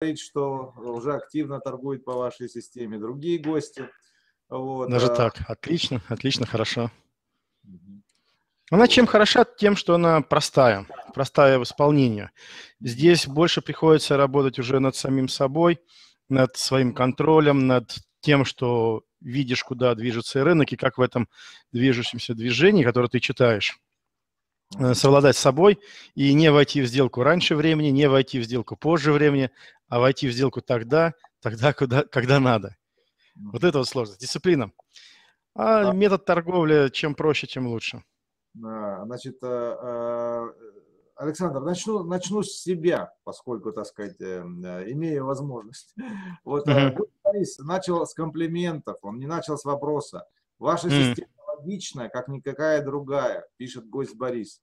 говорит, что уже активно торгует по вашей системе другие гости. Вот. Даже а так. Отлично, отлично, хорошо. Она чем хороша? Тем, что она простая, простая в исполнении. Здесь больше приходится работать уже над самим собой, над своим контролем, над тем, что видишь, куда движется рынок и как в этом движущемся движении, которое ты читаешь, Э, совладать с собой и не войти в сделку раньше времени, не войти в сделку позже времени, а войти в сделку тогда, тогда, куда, когда надо. Вот это вот сложность. Дисциплина. А да. метод торговли чем проще, тем лучше. Значит, э, э, Александр, начну, начну с себя, поскольку, так сказать, эм, имею возможность. Вот uh-huh. Борис начал с комплиментов, он не начал с вопроса. Ваша uh-huh. система аналогичная, как никакая другая, пишет гость Борис.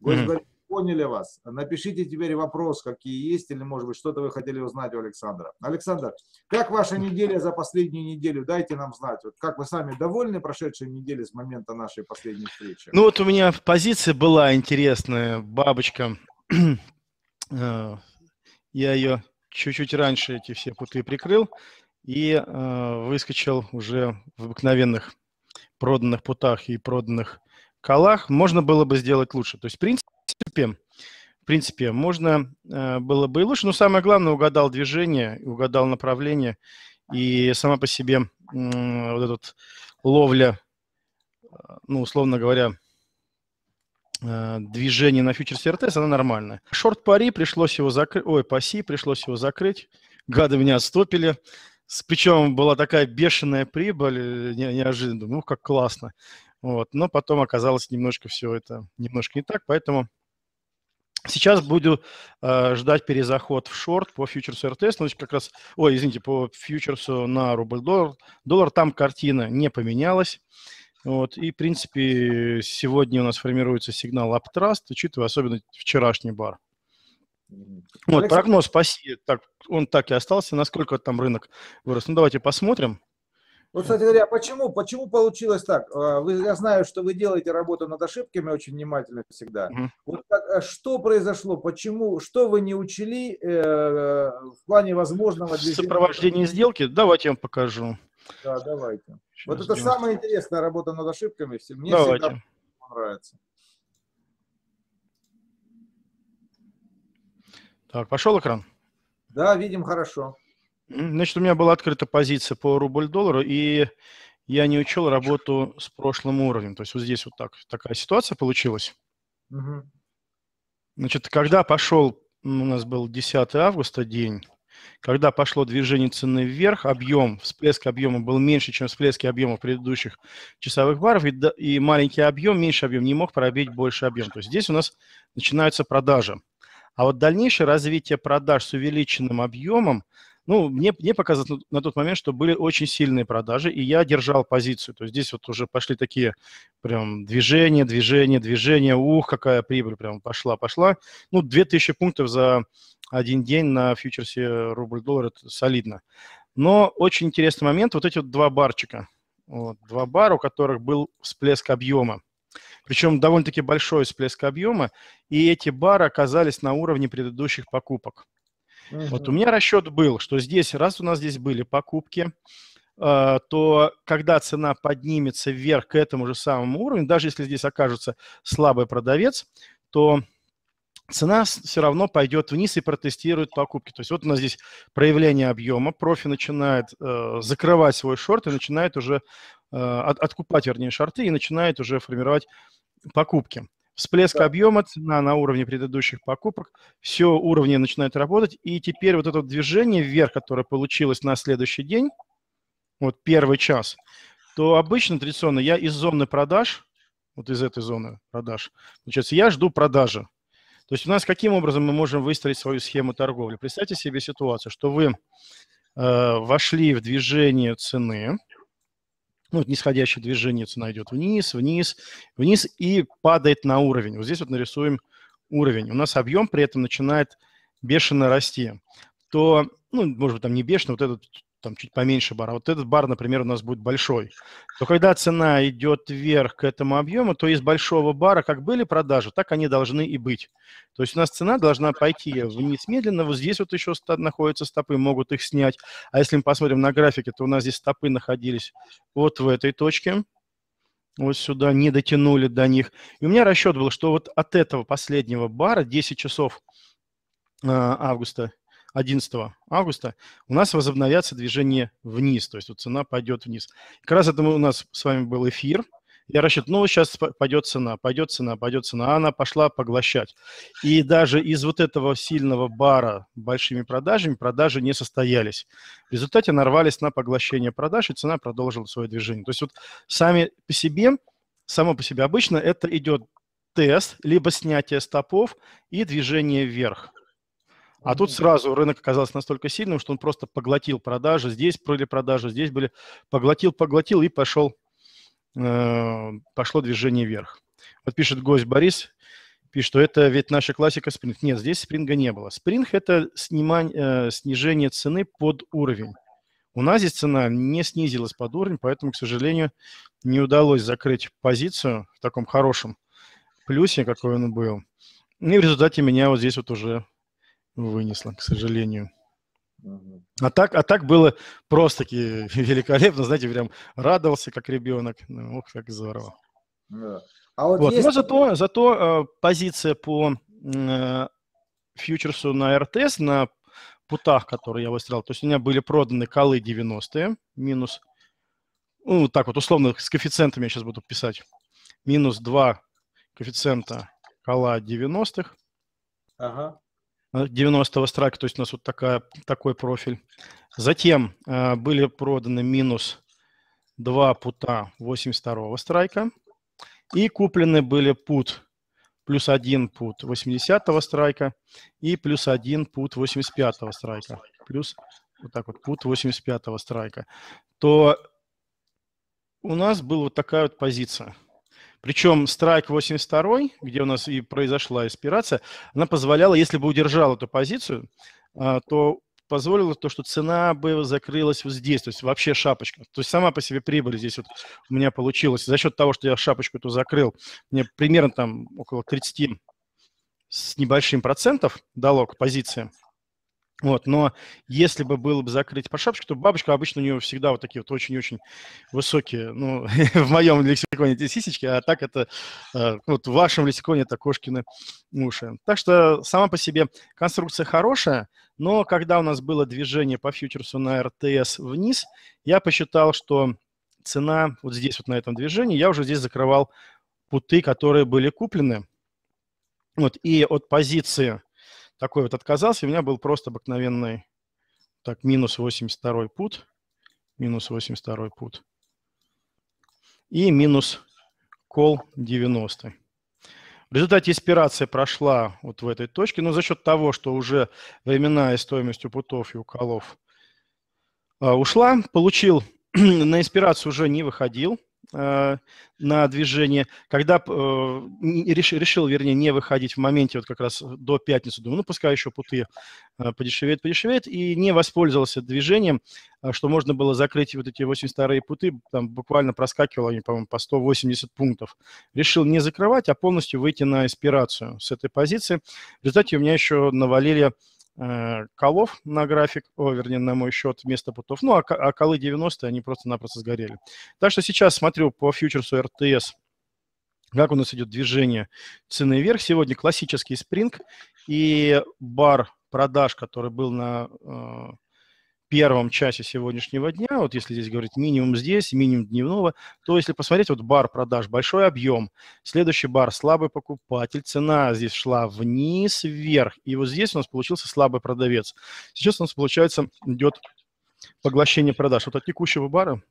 Гость mm-hmm. Борис, поняли вас. Напишите теперь вопрос, какие есть, или, может быть, что-то вы хотели узнать у Александра. Александр, как ваша неделя за последнюю неделю? Дайте нам знать. Вот как вы сами довольны прошедшей неделе с момента нашей последней встречи? Ну, вот у меня позиция была интересная. Бабочка. Э, я ее чуть-чуть раньше эти все путы прикрыл и э, выскочил уже в обыкновенных проданных путах и проданных колах можно было бы сделать лучше. То есть, в принципе, в принципе можно э, было бы и лучше, но самое главное, угадал движение, угадал направление, и сама по себе э, вот эта ловля, э, ну, условно говоря, э, движение на фьючерс РТС, она нормальная. Шорт пари пришлось его закрыть, ой, паси пришлось его закрыть, гады меня отстопили, с Причем была такая бешеная прибыль, э, не, неожиданно, ну, как классно. Вот. Но потом оказалось немножко все это немножко не так, поэтому сейчас буду э, ждать перезаход в шорт по фьючерсу РТС, ну, как раз, ой, извините, по фьючерсу на рубль-доллар. Доллар там картина не поменялась. Вот, и, в принципе, сегодня у нас формируется сигнал uptrust, учитывая особенно вчерашний бар. Вот, прогноз по Си, так, он так и остался, насколько там рынок вырос. Ну, давайте посмотрим. Ну, кстати говоря, а почему, почему получилось так? А, вы, я знаю, что вы делаете работу над ошибками очень внимательно всегда. Угу. Вот так, а что произошло? Почему? Что вы не учили э, в плане возможного Сопровождение сделки? Давайте я вам покажу. Да, давайте. Сейчас вот это сделаем. самая интересная работа над ошибками. Мне давайте. всегда нравится. Так, пошел экран? Да, видим хорошо. Значит, у меня была открыта позиция по рубль-доллару, и я не учел работу с прошлым уровнем. То есть вот здесь вот так, такая ситуация получилась. Угу. Значит, когда пошел, у нас был 10 августа день, когда пошло движение цены вверх, объем, всплеск объема был меньше, чем всплески объема предыдущих часовых баров, и, и маленький объем, меньше объем не мог пробить больше объем. То есть здесь у нас начинаются продажи. А вот дальнейшее развитие продаж с увеличенным объемом, ну, мне, мне показалось на, тот момент, что были очень сильные продажи, и я держал позицию. То есть здесь вот уже пошли такие прям движения, движения, движения, ух, какая прибыль прям пошла, пошла. Ну, 2000 пунктов за один день на фьючерсе рубль-доллар – это солидно. Но очень интересный момент – вот эти вот два барчика. Вот, два бара, у которых был всплеск объема причем довольно-таки большой всплеск объема, и эти бары оказались на уровне предыдущих покупок. Угу. Вот у меня расчет был, что здесь, раз у нас здесь были покупки, э, то когда цена поднимется вверх к этому же самому уровню, даже если здесь окажется слабый продавец, то цена все равно пойдет вниз и протестирует покупки. То есть вот у нас здесь проявление объема, профи начинает э, закрывать свой шорт и начинает уже э, от, откупать, вернее, шорты и начинает уже формировать покупки. Всплеск да. объема, цена на уровне предыдущих покупок, все уровни начинают работать. И теперь вот это движение вверх, которое получилось на следующий день, вот первый час, то обычно традиционно я из зоны продаж, вот из этой зоны продаж, получается, я жду продажи. То есть у нас каким образом мы можем выстроить свою схему торговли? Представьте себе ситуацию, что вы э, вошли в движение цены, ну, вот нисходящее движение цена идет вниз, вниз, вниз и падает на уровень. Вот здесь вот нарисуем уровень. У нас объем при этом начинает бешено расти. То, ну, может быть, там не бешено, вот этот там чуть поменьше бара. вот этот бар, например, у нас будет большой. То когда цена идет вверх к этому объему, то из большого бара как были продажи, так они должны и быть. То есть у нас цена должна пойти вниз медленно. Вот здесь вот еще находятся стопы, могут их снять. А если мы посмотрим на графике, то у нас здесь стопы находились вот в этой точке. Вот сюда, не дотянули до них. И у меня расчет был, что вот от этого последнего бара 10 часов а, августа 11 августа у нас возобновятся движения вниз, то есть вот цена пойдет вниз. Как раз это у нас с вами был эфир. Я рассчитывал, ну, сейчас пойдет цена, пойдет цена, пойдет цена, а она пошла поглощать. И даже из вот этого сильного бара большими продажами продажи не состоялись. В результате нарвались на поглощение продаж, и цена продолжила свое движение. То есть вот сами по себе, само по себе обычно это идет тест, либо снятие стопов и движение вверх. А тут сразу рынок оказался настолько сильным, что он просто поглотил продажи. Здесь были продажи, здесь были... Поглотил, поглотил и пошел, э, пошло движение вверх. Вот пишет гость Борис, пишет, что это ведь наша классика спринг. Нет, здесь спринга не было. Спринг – это снимание, э, снижение цены под уровень. У нас здесь цена не снизилась под уровень, поэтому, к сожалению, не удалось закрыть позицию в таком хорошем плюсе, какой он был. И в результате меня вот здесь вот уже вынесла, к сожалению. А так, а так было просто-таки великолепно, знаете, прям радовался как ребенок. Ну, ох, как здорово. А вот вот. Есть... Но зато, зато э, позиция по э, фьючерсу на РТС, на путах, которые я выстрелил, то есть у меня были проданы колы 90-е, минус, ну, так вот, условно, с коэффициентами я сейчас буду писать, минус 2 коэффициента кола 90-х. Ага. 90 э, страйка, то есть у нас вот такая, такой профиль. Затем э, были проданы минус 2 пута 82 страйка. И куплены были пут плюс 1 пут 80 страйка и плюс 1 пут 85 страйка. Плюс вот так вот пут 85 страйка. То у нас была вот такая вот позиция – причем страйк 82, где у нас и произошла аспирация, она позволяла, если бы удержал эту позицию, а, то позволило то, что цена бы закрылась вот здесь, то есть вообще шапочка. То есть сама по себе прибыль здесь вот у меня получилась. За счет того, что я шапочку эту закрыл, мне примерно там около 30 с небольшим процентов дало к позиции. Вот, но если бы было бы закрыть по шапочке, то бабочка обычно у нее всегда вот такие вот очень-очень высокие, ну, в моем лексиконе эти сисечки, а так это, э, ну, вот в вашем лексиконе это кошкины уши. Так что сама по себе конструкция хорошая, но когда у нас было движение по фьючерсу на РТС вниз, я посчитал, что цена вот здесь вот на этом движении, я уже здесь закрывал путы, которые были куплены. Вот, и от позиции такой вот отказался, у меня был просто обыкновенный, так, минус 82 пут, минус 82 пут и минус кол 90. В результате эспирация прошла вот в этой точке, но за счет того, что уже временная стоимость у путов и у колов а, ушла, получил на эспирацию уже не выходил, Э, на движение. Когда э, решил, решил, вернее, не выходить в моменте вот как раз до пятницы, думаю, ну, пускай еще путы э, подешевеют, подешевеет, и не воспользовался движением, э, что можно было закрыть вот эти очень старые путы, там буквально проскакивало, они, по-моему, по 180 пунктов. Решил не закрывать, а полностью выйти на эспирацию с этой позиции. В результате у меня еще навалили Э, колов на график, о, вернее, на мой счет вместо путов. Ну, а, а колы 90, они просто-напросто сгорели. Так что сейчас смотрю по фьючерсу РТС, как у нас идет движение цены вверх. Сегодня классический спринг и бар продаж, который был на э, первом часе сегодняшнего дня, вот если здесь говорить минимум здесь, минимум дневного, то если посмотреть, вот бар продаж, большой объем, следующий бар слабый покупатель, цена здесь шла вниз, вверх, и вот здесь у нас получился слабый продавец. Сейчас у нас, получается, идет поглощение продаж. Вот от текущего бара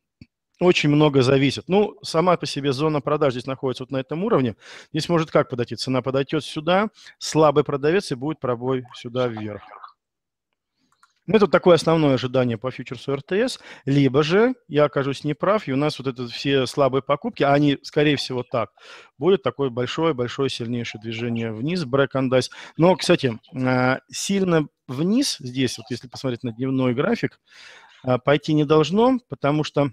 очень много зависит. Ну, сама по себе зона продаж здесь находится вот на этом уровне. Здесь может как подойти? Цена подойдет сюда, слабый продавец, и будет пробой сюда вверх. Ну, это такое основное ожидание по фьючерсу РТС. Либо же я окажусь неправ, и у нас вот это все слабые покупки, а они, скорее всего, так, будет такое большое-большое сильнейшее движение вниз, брек андайс. Но, кстати, а, сильно вниз здесь, вот если посмотреть на дневной график, а, пойти не должно, потому что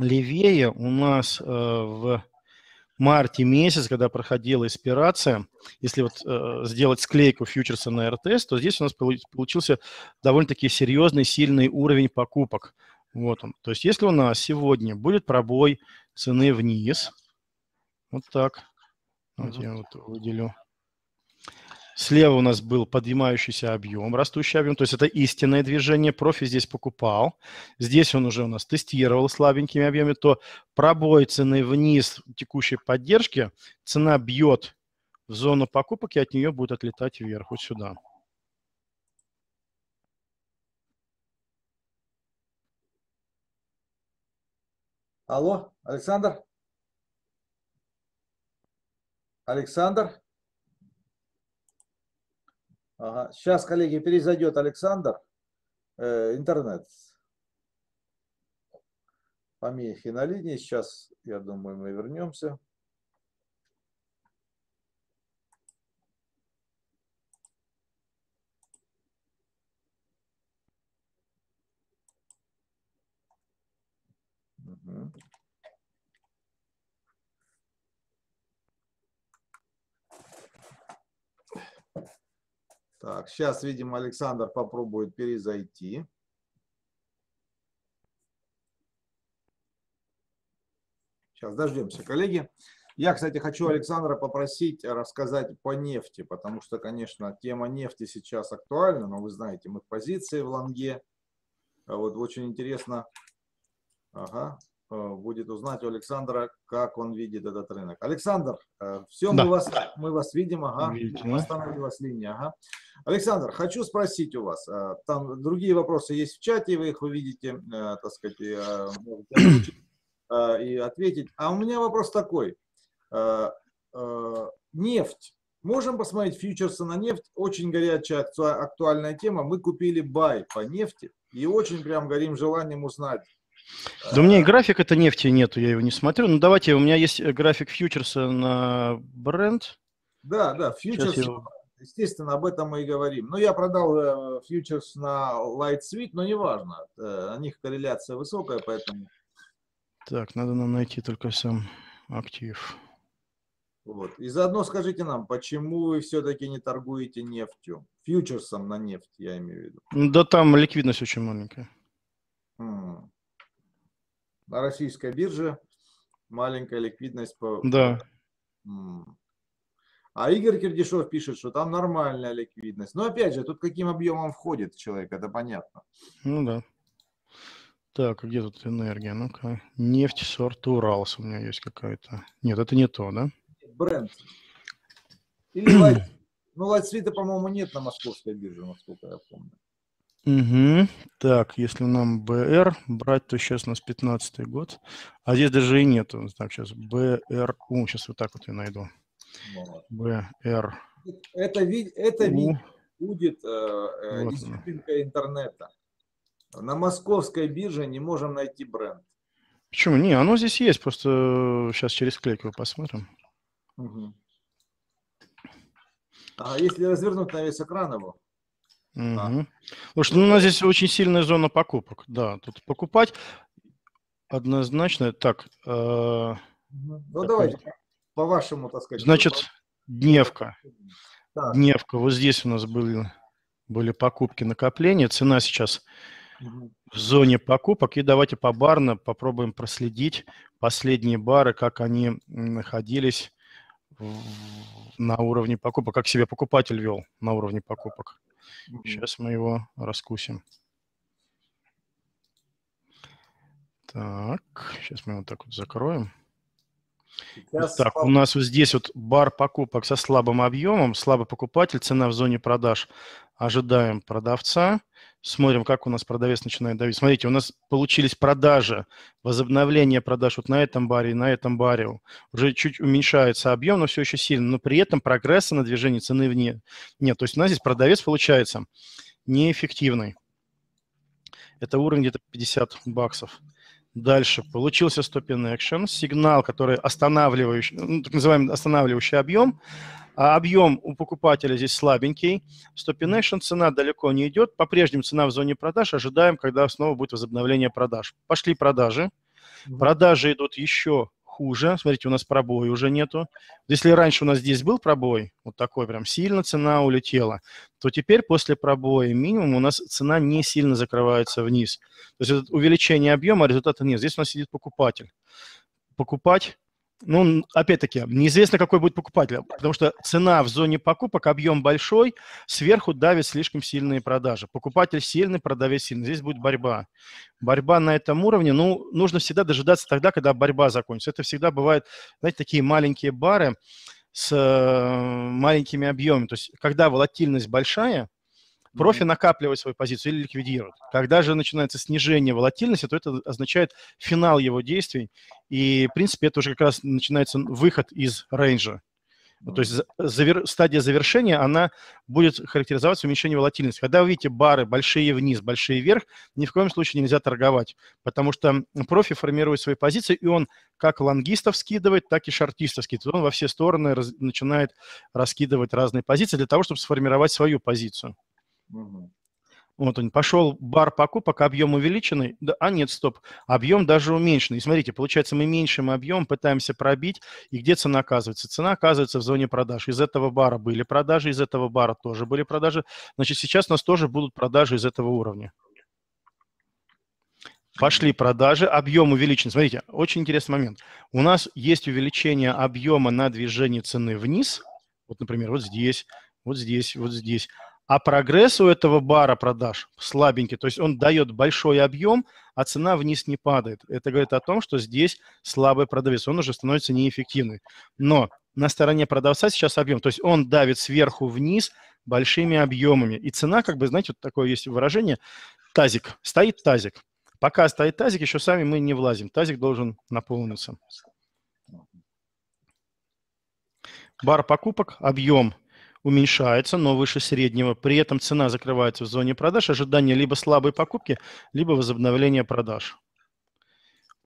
левее у нас а, в марте месяц, когда проходила эспирация, если вот э, сделать склейку фьючерса на РТС, то здесь у нас получился довольно-таки серьезный, сильный уровень покупок. Вот он. То есть если у нас сегодня будет пробой цены вниз, вот так, вот я вот выделю, Слева у нас был поднимающийся объем, растущий объем, то есть это истинное движение. Профи здесь покупал, здесь он уже у нас тестировал слабенькими объемами, то пробой цены вниз текущей поддержки, цена бьет в зону покупок и от нее будет отлетать вверх, вот сюда. Алло, Александр? Александр? Ага. Сейчас, коллеги, перезайдет Александр. Э, интернет. Помехи на линии. Сейчас, я думаю, мы вернемся. Угу. Так, сейчас, видимо, Александр попробует перезайти. Сейчас дождемся, коллеги. Я, кстати, хочу Александра попросить рассказать по нефти, потому что, конечно, тема нефти сейчас актуальна, но вы знаете, мы в позиции в Ланге. А вот очень интересно. Ага, Э, будет узнать у Александра, как он видит этот рынок. Александр, э, все, да. мы, вас, мы вас видим, ага, Видите, остановилась линия, ага. Александр, хочу спросить у вас, э, там другие вопросы есть в чате, вы их увидите, так сказать, и ответить. А у меня вопрос такой, нефть. Можем посмотреть фьючерсы на нефть. Очень горячая актуальная тема. Мы купили бай по нефти и очень прям горим желанием узнать, да у меня и график это нефти нету, я его не смотрю. Но ну, давайте, у меня есть э, график фьючерса на бренд. Да, да, фьючерс. Его... Естественно, об этом мы и говорим. Но ну, я продал э, фьючерс на Light Suite, но неважно. Э, у них корреляция высокая, поэтому... Так, надо нам найти только сам актив. Вот. И заодно скажите нам, почему вы все-таки не торгуете нефтью? Фьючерсом на нефть, я имею в виду. Да там ликвидность очень маленькая на российской бирже маленькая ликвидность. По... Да. А Игорь Кирдишов пишет, что там нормальная ликвидность. Но опять же, тут каким объемом входит человек, это понятно. Ну да. Так, а где тут энергия? Ну-ка. Нефть сорта Уралс у меня есть какая-то. Нет, это не то, да? Бренд. Или Light... Ну, Lightsweet, по-моему, нет на московской бирже, насколько я помню. Угу. Так, если нам БР брать, то сейчас у нас 15 год. А здесь даже и нету. Так, сейчас БР. сейчас вот так вот я найду. БР. Это, это У. будет э, э вот изюминка интернета. На московской бирже не можем найти бренд. Почему? Не, оно здесь есть. Просто сейчас э, через клейку посмотрим. Угу. А если развернуть на весь экран его? Угу. Потому что ну у нас здесь очень сильная зона покупок. Да, тут покупать однозначно. Так. Э, ну так, давайте по вашему, так сказать. Значит, дневка. Да. Дневка. Вот здесь у нас были, были покупки, накопления. Цена сейчас в зоне покупок. И давайте по барно попробуем проследить последние бары, как они находились на уровне покупок, как себя покупатель вел на уровне покупок. Сейчас мы его раскусим. Так, сейчас мы его так вот закроем. Сейчас так, пап... у нас вот здесь вот бар покупок со слабым объемом, слабый покупатель, цена в зоне продаж. Ожидаем продавца. Смотрим, как у нас продавец начинает давить. Смотрите, у нас получились продажи, возобновление продаж вот на этом баре и на этом баре. Уже чуть уменьшается объем, но все еще сильно. Но при этом прогресса на движении цены вне нет. То есть у нас здесь продавец получается неэффективный. Это уровень где-то 50 баксов. Дальше получился стоп in action, сигнал, который останавливающий, ну, так называемый останавливающий объем. А объем у покупателя здесь слабенький. Stopination цена далеко не идет. По-прежнему цена в зоне продаж. Ожидаем, когда снова будет возобновление продаж. Пошли продажи. Продажи идут еще хуже. Смотрите, у нас пробоя уже нету. Если раньше у нас здесь был пробой, вот такой прям сильно цена улетела, то теперь после пробоя минимум у нас цена не сильно закрывается вниз. То есть увеличение объема, результата нет. Здесь у нас сидит покупатель. Покупать ну, опять-таки, неизвестно, какой будет покупатель, потому что цена в зоне покупок, объем большой, сверху давит слишком сильные продажи. Покупатель сильный, продавец сильный. Здесь будет борьба. Борьба на этом уровне, ну, нужно всегда дожидаться тогда, когда борьба закончится. Это всегда бывают, знаете, такие маленькие бары с э, маленькими объемами. То есть, когда волатильность большая – профи накапливает свою позицию или ликвидирует. Когда же начинается снижение волатильности, то это означает финал его действий, и, в принципе, это уже как раз начинается выход из рейнджа. То есть завер... стадия завершения, она будет характеризоваться уменьшением волатильности. Когда вы видите бары большие вниз, большие вверх, ни в коем случае нельзя торговать, потому что профи формирует свои позиции, и он как лонгистов скидывает, так и шортистов скидывает. Он во все стороны раз... начинает раскидывать разные позиции для того, чтобы сформировать свою позицию. Вот он, пошел бар покупок, объем увеличенный, да, а нет, стоп, объем даже уменьшенный. И смотрите, получается, мы меньшим объем пытаемся пробить, и где цена оказывается? Цена оказывается в зоне продаж. Из этого бара были продажи, из этого бара тоже были продажи. Значит, сейчас у нас тоже будут продажи из этого уровня. Пошли продажи, объем увеличен. Смотрите, очень интересный момент. У нас есть увеличение объема на движение цены вниз, вот, например, вот здесь, вот здесь, вот здесь а прогресс у этого бара продаж слабенький, то есть он дает большой объем, а цена вниз не падает. Это говорит о том, что здесь слабый продавец, он уже становится неэффективным. Но на стороне продавца сейчас объем, то есть он давит сверху вниз большими объемами. И цена, как бы, знаете, вот такое есть выражение, тазик, стоит тазик. Пока стоит тазик, еще сами мы не влазим. Тазик должен наполниться. Бар покупок, объем, уменьшается, но выше среднего. При этом цена закрывается в зоне продаж. Ожидание либо слабой покупки, либо возобновления продаж.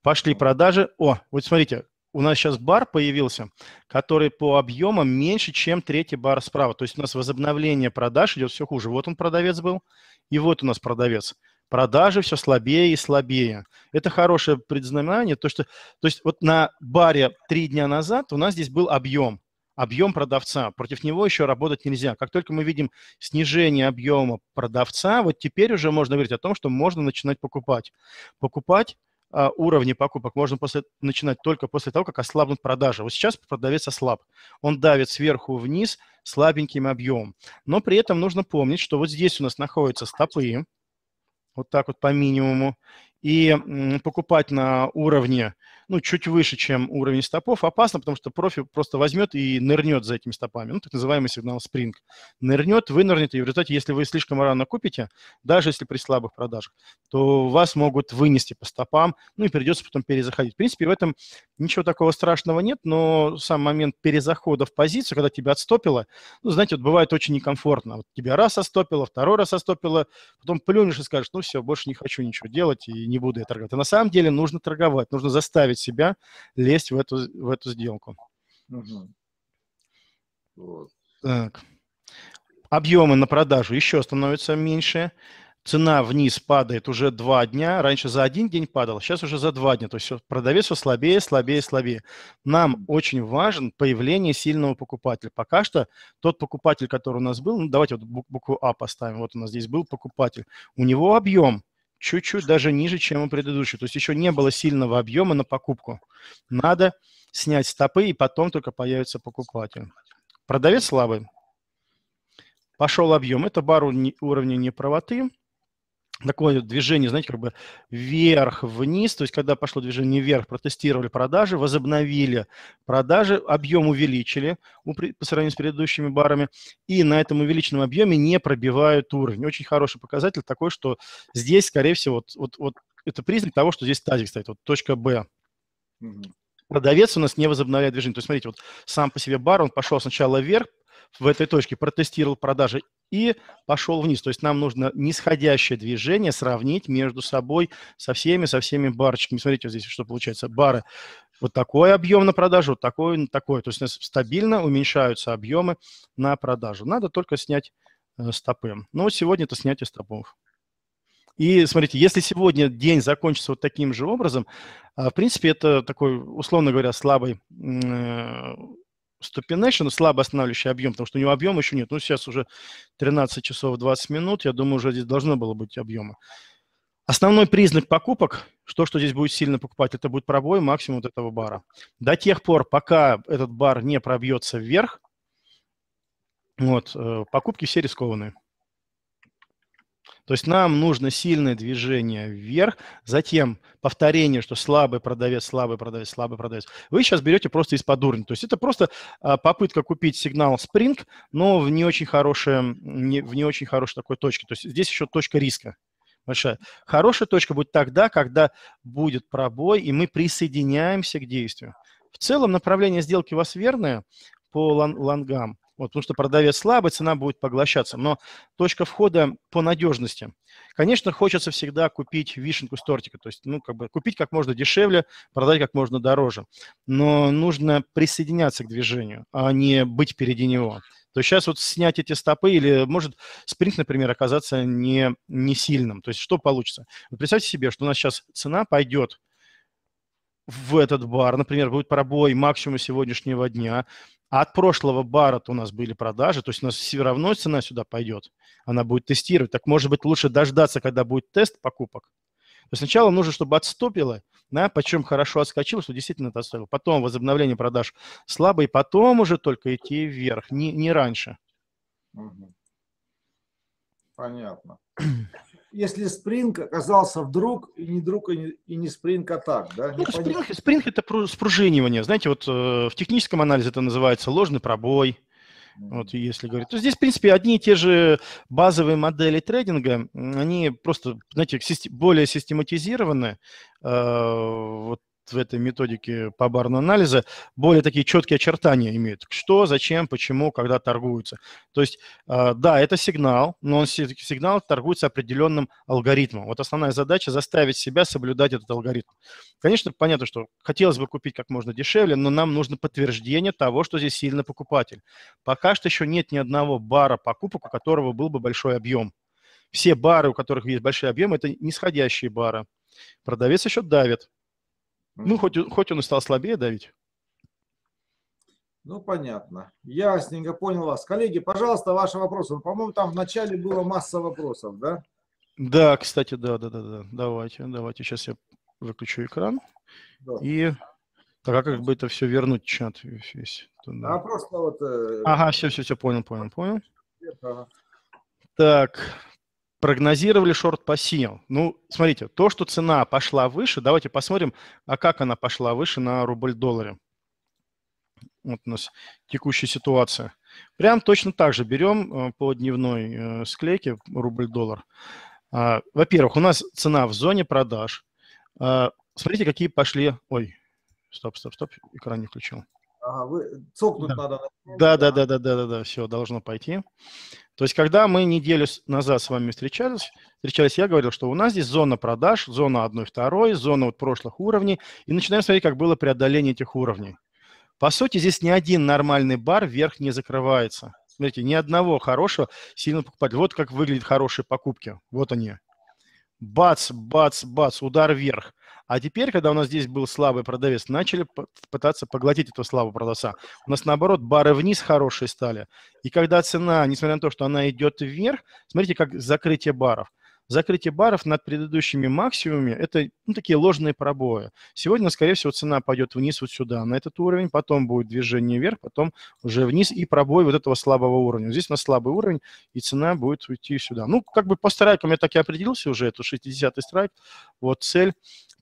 Пошли продажи. О, вот смотрите, у нас сейчас бар появился, который по объемам меньше, чем третий бар справа. То есть у нас возобновление продаж идет все хуже. Вот он продавец был, и вот у нас продавец. Продажи все слабее и слабее. Это хорошее предзнаменование. То, что, то есть вот на баре три дня назад у нас здесь был объем объем продавца. Против него еще работать нельзя. Как только мы видим снижение объема продавца, вот теперь уже можно говорить о том, что можно начинать покупать. Покупать Uh, уровни покупок можно после, начинать только после того, как ослабнут продажи. Вот сейчас продавец ослаб. Он давит сверху вниз слабеньким объемом. Но при этом нужно помнить, что вот здесь у нас находятся стопы, вот так вот по минимуму, и м, покупать на уровне ну, чуть выше, чем уровень стопов, опасно, потому что профи просто возьмет и нырнет за этими стопами, ну, так называемый сигнал спринг. Нырнет, вынырнет, и в результате, если вы слишком рано купите, даже если при слабых продажах, то вас могут вынести по стопам, ну, и придется потом перезаходить. В принципе, в этом ничего такого страшного нет, но сам момент перезахода в позицию, когда тебя отстопило, ну, знаете, вот бывает очень некомфортно. Вот тебя раз отстопило, второй раз отстопило, потом плюнешь и скажешь, ну, все, больше не хочу ничего делать и не буду я торговать. А на самом деле нужно торговать, нужно заставить заставить себя лезть в эту, в эту сделку. Угу. Вот. Так. Объемы на продажу еще становятся меньше. Цена вниз падает уже два дня. Раньше за один день падала, сейчас уже за два дня. То есть продавец все слабее, слабее, слабее. Нам очень важен появление сильного покупателя. Пока что тот покупатель, который у нас был, ну, давайте вот букву А поставим. Вот у нас здесь был покупатель. У него объем – чуть-чуть даже ниже, чем у предыдущего. То есть еще не было сильного объема на покупку. Надо снять стопы, и потом только появится покупатель. Продавец слабый. Пошел объем. Это бар уровня неправоты такое движение, знаете, как бы вверх-вниз, то есть когда пошло движение вверх, протестировали продажи, возобновили продажи, объем увеличили по сравнению с предыдущими барами, и на этом увеличенном объеме не пробивают уровень. Очень хороший показатель такой, что здесь, скорее всего, вот, вот, вот это признак того, что здесь тазик стоит, вот точка Б. Продавец у нас не возобновляет движение. То есть, смотрите, вот сам по себе бар, он пошел сначала вверх, в этой точке протестировал продажи и пошел вниз. То есть нам нужно нисходящее движение сравнить между собой со всеми, со всеми барочками. Смотрите, вот здесь что получается. Бары вот такой объем на продажу, вот такой, такой. То есть у нас стабильно уменьшаются объемы на продажу. Надо только снять э, стопы. Но ну, вот сегодня это снятие стопов. И смотрите, если сегодня день закончится вот таким же образом, а, в принципе, это такой, условно говоря, слабый э, Stupination, ну, слабо останавливающий объем, потому что у него объема еще нет. Ну, сейчас уже 13 часов 20 минут, я думаю, уже здесь должно было быть объема. Основной признак покупок, что, что здесь будет сильно покупать, это будет пробой максимум вот этого бара. До тех пор, пока этот бар не пробьется вверх, вот, э, покупки все рискованные. То есть нам нужно сильное движение вверх, затем повторение, что слабый продавец, слабый продавец, слабый продавец. Вы сейчас берете просто из-под уровня. То есть это просто а, попытка купить сигнал Spring, но в не очень хорошее, в не очень хорошей такой точке. То есть здесь еще точка риска большая. Хорошая точка будет тогда, когда будет пробой, и мы присоединяемся к действию. В целом направление сделки у вас верное по лонгам. Вот, потому что продавец слабый, цена будет поглощаться. Но точка входа по надежности. Конечно, хочется всегда купить вишенку с тортика. То есть, ну, как бы купить как можно дешевле, продать как можно дороже. Но нужно присоединяться к движению, а не быть впереди него. То есть сейчас вот снять эти стопы или может спринт, например, оказаться не, не сильным. То есть что получится? Вот представьте себе, что у нас сейчас цена пойдет – в этот бар, например, будет пробой максимум сегодняшнего дня, а от прошлого бара у нас были продажи, то есть у нас все равно цена сюда пойдет, она будет тестировать. Так может быть лучше дождаться, когда будет тест покупок. То есть сначала нужно, чтобы отступило, да, почем хорошо отскочило, что действительно это отступило. Потом возобновление продаж слабо, и потом уже только идти вверх, не, не раньше. Понятно. если спринг оказался вдруг, и не друг, и не, и не спринг, а так, да? Ну, спринг, спринг – это спружинивание. Знаете, вот э, в техническом анализе это называется ложный пробой. Вот если говорить. То здесь, в принципе, одни и те же базовые модели трейдинга, они просто, знаете, более систематизированы. Э, вот в этой методике по барному анализу более такие четкие очертания имеют. Что, зачем, почему, когда торгуются. То есть, э, да, это сигнал, но он, сигнал торгуется определенным алгоритмом. Вот основная задача – заставить себя соблюдать этот алгоритм. Конечно, понятно, что хотелось бы купить как можно дешевле, но нам нужно подтверждение того, что здесь сильно покупатель. Пока что еще нет ни одного бара покупок, у которого был бы большой объем. Все бары, у которых есть большие объемы, это нисходящие бары. Продавец еще давит. Ну, хоть, хоть он и стал слабее давить. Ну, понятно. Ясненько, понял вас. Коллеги, пожалуйста, ваши вопросы. Ну, по-моему, там в начале было масса вопросов, да? Да, кстати, да, да, да, да. Давайте, давайте. Сейчас я выключу экран. Да. И так как бы это все вернуть чат весь. Туда. А просто вот... Э, ага, все, все, все, понял, понял, понял. Так, прогнозировали шорт по синел. Ну, смотрите, то, что цена пошла выше, давайте посмотрим, а как она пошла выше на рубль-долларе. Вот у нас текущая ситуация. Прям точно так же берем э, по дневной э, склейке рубль-доллар. А, во-первых, у нас цена в зоне продаж. А, смотрите, какие пошли... Ой, стоп, стоп, стоп, экран не включил. Ага, вы, э, цокнуть да. надо. Да, да, да, да, да, да, да, все, должно пойти. То есть, когда мы неделю назад с вами встречались, встречались, я говорил, что у нас здесь зона продаж, зона 1 второй, зона вот прошлых уровней, и начинаем смотреть, как было преодоление этих уровней. По сути, здесь ни один нормальный бар вверх не закрывается. Смотрите, ни одного хорошего сильно покупать. Вот как выглядят хорошие покупки. Вот они. Бац, бац, бац, удар вверх. А теперь, когда у нас здесь был слабый продавец, начали пытаться поглотить этого слабого продавца. У нас, наоборот, бары вниз хорошие стали. И когда цена, несмотря на то, что она идет вверх, смотрите, как закрытие баров закрытие баров над предыдущими максимумами – это ну, такие ложные пробои. Сегодня, скорее всего, цена пойдет вниз вот сюда, на этот уровень, потом будет движение вверх, потом уже вниз и пробой вот этого слабого уровня. Здесь на слабый уровень, и цена будет уйти сюда. Ну, как бы по страйкам я так и определился уже, это 60-й страйк, вот цель.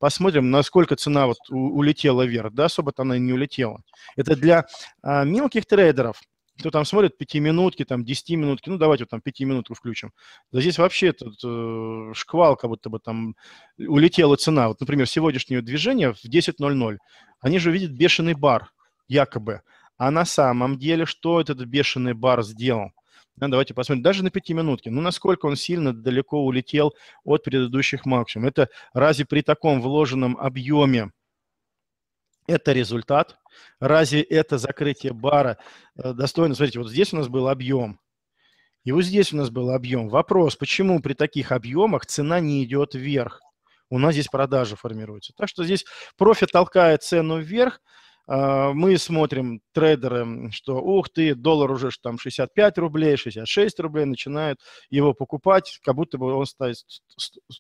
Посмотрим, насколько цена вот улетела вверх, да, особо-то она не улетела. Это для а, мелких трейдеров – кто там смотрит пятиминутки, там, десятиминутки, ну, давайте вот там пятиминутку включим. Да здесь вообще этот э, шквал, как будто бы там улетела цена. Вот, например, сегодняшнее движение в 10.00, они же видят бешеный бар, якобы. А на самом деле, что этот бешеный бар сделал? Да, ну, давайте посмотрим, даже на пятиминутке, ну, насколько он сильно далеко улетел от предыдущих максимумов? Это разве при таком вложенном объеме это результат. Разве это закрытие бара э, достойно? Смотрите, вот здесь у нас был объем. И вот здесь у нас был объем. Вопрос, почему при таких объемах цена не идет вверх? У нас здесь продажи формируются. Так что здесь профит толкает цену вверх, а, мы смотрим, трейдеры, что ух ты, доллар уже там 65 рублей, 66 рублей, начинают его покупать, как будто бы он стоит,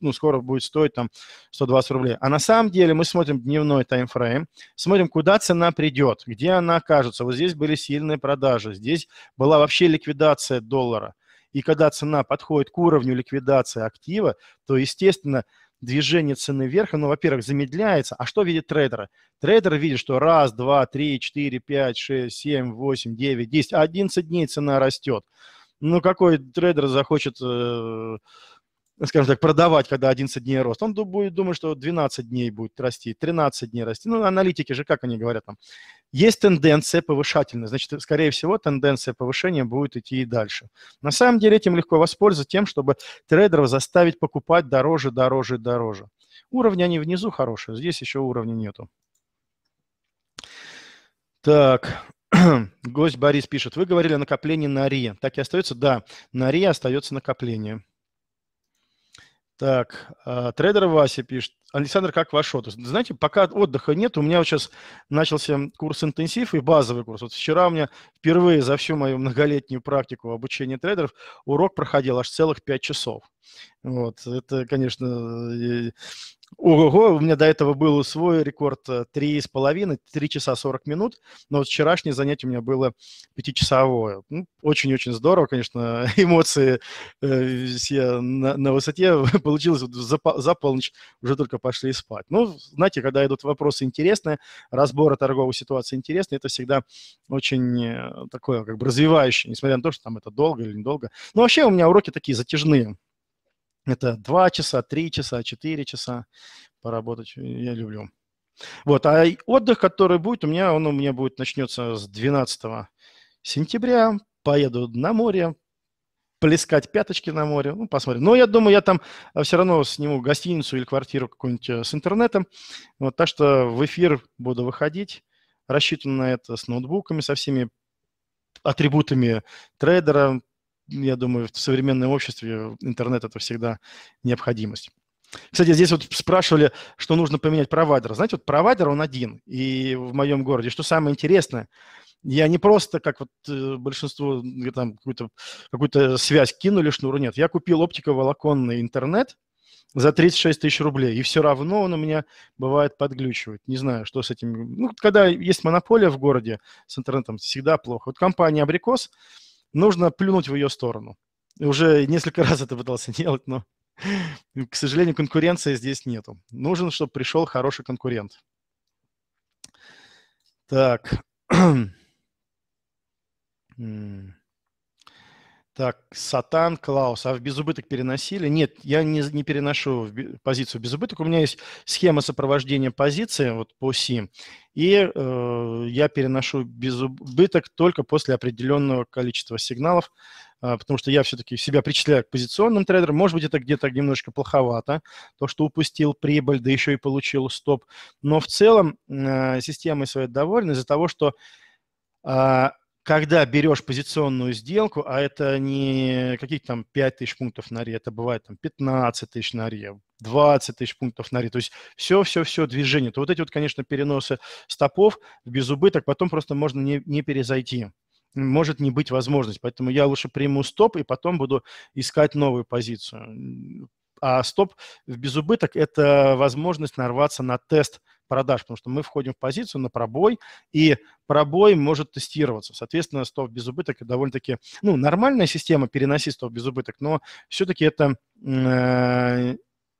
ну, скоро будет стоить там 120 рублей. А на самом деле мы смотрим дневной таймфрейм, смотрим, куда цена придет, где она окажется. Вот здесь были сильные продажи, здесь была вообще ликвидация доллара. И когда цена подходит к уровню ликвидации актива, то, естественно, движение цены вверх, оно, во-первых, замедляется. А что видит трейдеры? Трейдер видит, что раз, два, три, четыре, пять, шесть, семь, восемь, девять, десять, одиннадцать дней цена растет. Ну, какой трейдер захочет... Э, скажем так, продавать, когда 11 дней рост, он будет думать, что 12 дней будет расти, 13 дней расти. Ну, аналитики же, как они говорят там, есть тенденция повышательная, значит, скорее всего, тенденция повышения будет идти и дальше. На самом деле этим легко воспользоваться тем, чтобы трейдеров заставить покупать дороже, дороже, дороже. Уровни они внизу хорошие, здесь еще уровня нету. Так, гость Борис пишет, вы говорили о накоплении на РИ. Так и остается? Да, на РИ остается накопление. Так, а, трейдер Вася пишет. Александр, как ваш отдых? Знаете, пока отдыха нет, у меня вот сейчас начался курс интенсив и базовый курс. Вот вчера у меня впервые за всю мою многолетнюю практику обучения трейдеров урок проходил аж целых 5 часов. Вот, это, конечно, Ого, у меня до этого был свой рекорд 3,5, э, 3 часа 40 минут, но вот вчерашнее занятие у меня было 5-часовое. Ну, очень-очень здорово, конечно, эмоции э, все на, на высоте. Получилось за, за полночь уже только пошли спать. Ну, знаете, когда идут вопросы интересные, разборы торговой ситуации интересные, это всегда очень э, такое как бы развивающее, несмотря на то, что там это долго или недолго. Но ну, вообще у меня уроки такие затяжные. Это 2 часа, 3 часа, 4 часа поработать. Э, я люблю. Вот, а отдых, который будет у меня, он у меня будет, начнется с 12 сентября. Поеду на море, плескать пяточки на море. Ну, посмотрим. Но я думаю, я там э, все равно сниму гостиницу или квартиру какую-нибудь э, с интернетом. Вот, так что в эфир буду выходить. Рассчитан на это с ноутбуками, со всеми атрибутами трейдера. Я думаю, в современном обществе интернет – это всегда необходимость. Кстати, здесь вот спрашивали, что нужно поменять провайдера. Знаете, вот провайдер, он один, и в моем городе. Что самое интересное – я не просто, как вот э, большинство, там какую-то какую связь кинули шнуру, нет. Я купил оптиковолоконный интернет за 36 тысяч рублей, и все равно он у меня бывает подглючивает. Не знаю, что с этим... Ну, когда есть монополия в городе с интернетом, всегда плохо. Вот компания «Абрикос», нужно плюнуть в ее сторону. Уже несколько раз это пытался делать, но, к сожалению, конкуренции здесь нету. Нужен, чтобы пришел хороший конкурент. Так. так, Сатан, Клаус, а в безубыток переносили? Нет, я не, не переношу в позицию безубыток. У меня есть схема сопровождения позиции вот по СИМ, и э, я переношу безубыток только после определенного количества сигналов, э, потому что я все-таки себя причисляю к позиционным трейдерам. Может быть, это где-то немножко плоховато, то, что упустил прибыль, да еще и получил стоп. Но в целом э, системой своей довольна из-за того, что... Э, когда берешь позиционную сделку, а это не какие-то там 5 тысяч пунктов на ре, это бывает там 15 тысяч на ре, 20 тысяч пунктов на ре, то есть все-все-все движение, то вот эти вот, конечно, переносы стопов без убыток потом просто можно не, не перезайти может не быть возможность. Поэтому я лучше приму стоп и потом буду искать новую позицию. А стоп в безубыток – это возможность нарваться на тест – продаж, потому что мы входим в позицию на пробой, и пробой может тестироваться. Соответственно, стоп без убыток довольно-таки, ну, нормальная система переносить стоп без убыток, но все-таки это э,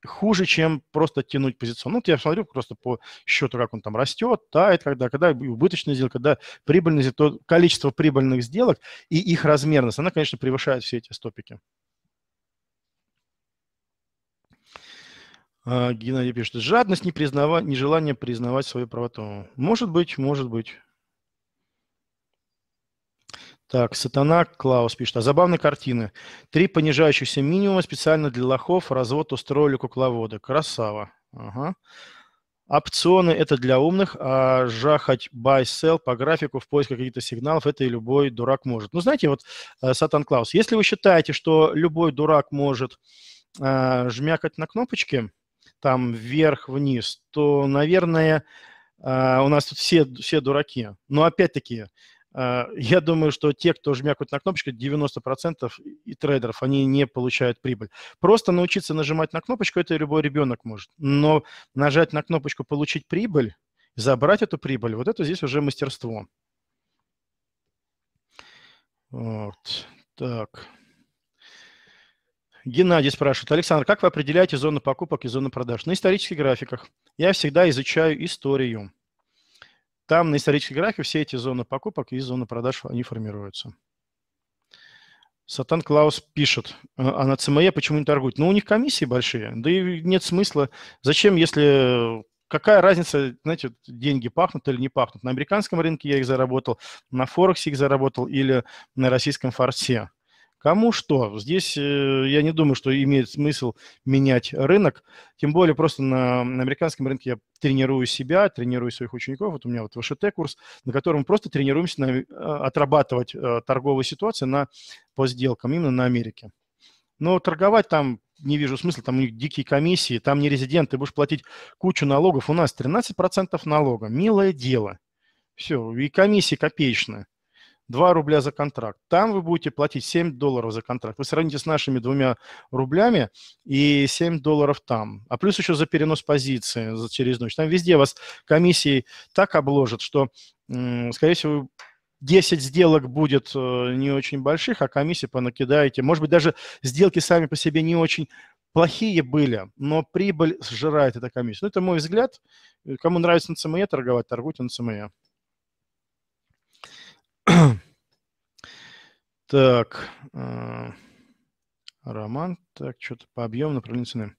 хуже, чем просто тянуть позицию. Ну, я смотрю просто по счету, как он там растет, тает, когда, когда убыточная сделка, когда прибыльные сделка, то количество прибыльных сделок и их размерность, она, конечно, превышает все эти стопики. А, Геннадий пишет, жадность, не признава... нежелание признавать свою правоту. Может быть, может быть. Так, Сатана Клаус пишет. А забавные картины. Три понижающихся минимума специально для лохов развод устроили кукловоды. Красава. Ага. Опционы – это для умных, а жахать buy, sell по графику в поисках каких-то сигналов – это и любой дурак может. Ну, знаете, вот, э, Сатан Клаус, если вы считаете, что любой дурак может э, жмякать на кнопочки – там вверх-вниз, то, наверное, э, у нас тут все, все дураки. Но опять-таки, э, я думаю, что те, кто жмякают на кнопочку, 90% и трейдеров, они не получают прибыль. Просто научиться нажимать на кнопочку, это любой ребенок может. Но нажать на кнопочку «получить прибыль», забрать эту прибыль, вот это здесь уже мастерство. Вот, так. Геннадий спрашивает, Александр, как вы определяете зону покупок и зону продаж? На исторических графиках. Я всегда изучаю историю. Там на исторических графиках все эти зоны покупок и зоны продаж, они формируются. Сатан Клаус пишет, а на ЦМЕ почему не торгуют? Ну, у них комиссии большие, да и нет смысла. Зачем, если какая разница, знаете, деньги пахнут или не пахнут. На американском рынке я их заработал, на Форексе их заработал или на российском форсе. Кому что? Здесь э, я не думаю, что имеет смысл менять рынок. Тем более просто на, на американском рынке я тренирую себя, тренирую своих учеников. Вот у меня вот ВШТ курс, на котором мы просто тренируемся на, э, отрабатывать э, торговые ситуации на, по сделкам именно на Америке. Но торговать там не вижу смысла, там у них дикие комиссии, там не резидент, ты будешь платить кучу налогов. У нас 13% налога, милое дело. Все, и комиссии копеечные. 2 рубля за контракт. Там вы будете платить 7 долларов за контракт. Вы сравните с нашими двумя рублями и 7 долларов там. А плюс еще за перенос позиции за, через ночь. Там везде вас комиссии так обложат, что, скорее всего, 10 сделок будет э, не очень больших, а комиссии понакидаете. Может быть, даже сделки сами по себе не очень плохие были, но прибыль сжирает эта комиссия. Ну, это мой взгляд. Э, кому нравится на ЦМЕ торговать, торгуйте на ЦМЕ. Так, э, Роман, так, что-то по объему, направлению цены.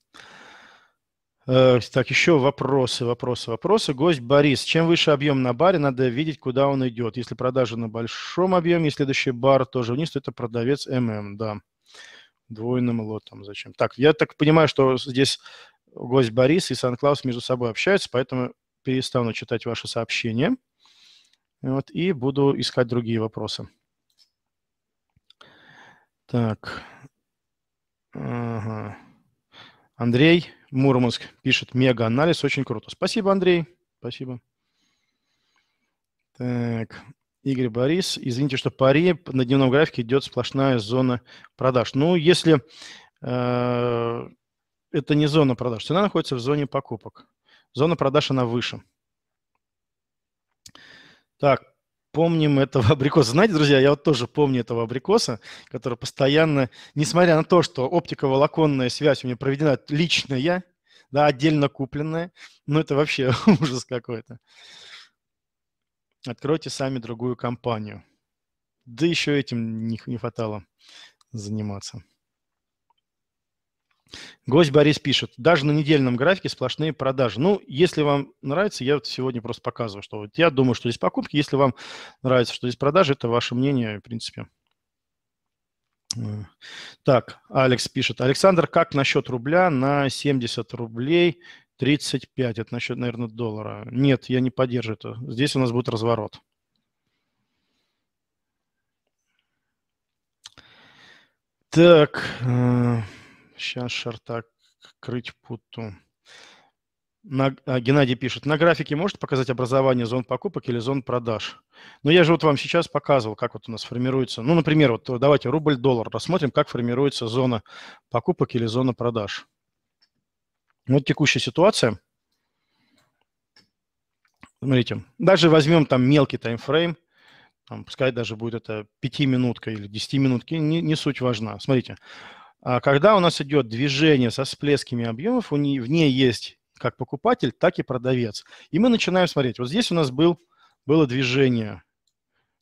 Э, так, еще вопросы, вопросы, вопросы. Гость Борис. Чем выше объем на баре, надо видеть, куда он идет. Если продажа на большом объеме, и следующий бар тоже вниз, то это продавец ММ, да. Двойным лотом зачем? Так, я так понимаю, что здесь гость Борис и Сан-Клаус между собой общаются, поэтому перестану читать ваши сообщения. Вот, и буду искать другие вопросы. Так. Ага. Андрей Мурманск пишет мега-анализ, очень круто. Спасибо, Андрей. Спасибо. Так. Игорь Борис, извините, что пари на дневном графике идет сплошная зона продаж. Ну, если э, это не зона продаж, цена находится в зоне покупок. Зона продаж, она выше. Так, помним этого абрикоса. Знаете, друзья, я вот тоже помню этого абрикоса, который постоянно, несмотря на то, что оптиковолоконная связь у меня проведена лично я, да, отдельно купленная, ну это вообще ужас какой-то. Откройте сами другую компанию. Да еще этим не, не хватало заниматься. Гость Борис пишет, даже на недельном графике сплошные продажи. Ну, если вам нравится, я вот сегодня просто показываю, что вот я думаю, что здесь покупки. Если вам нравится, что здесь продажи, это ваше мнение, в принципе. Так, Алекс пишет. Александр, как насчет рубля на 70 рублей 35? Это насчет, наверное, доллара. Нет, я не поддерживаю. это. Здесь у нас будет разворот. Так, э, Сейчас Шартак крыть путу. На, а, Геннадий пишет, на графике может показать образование зон покупок или зон продаж? Но я же вот вам сейчас показывал, как вот у нас формируется, ну, например, вот э, давайте рубль-доллар рассмотрим, как формируется зона покупок или зона продаж. Вот текущая ситуация. Смотрите, даже возьмем там мелкий таймфрейм, там, пускай даже будет это 5 минутка или 10 минутки, не, не суть важна. Смотрите, а когда у нас идет движение со всплесками объемов, у нее, в ней есть как покупатель, так и продавец. И мы начинаем смотреть. Вот здесь у нас был, было движение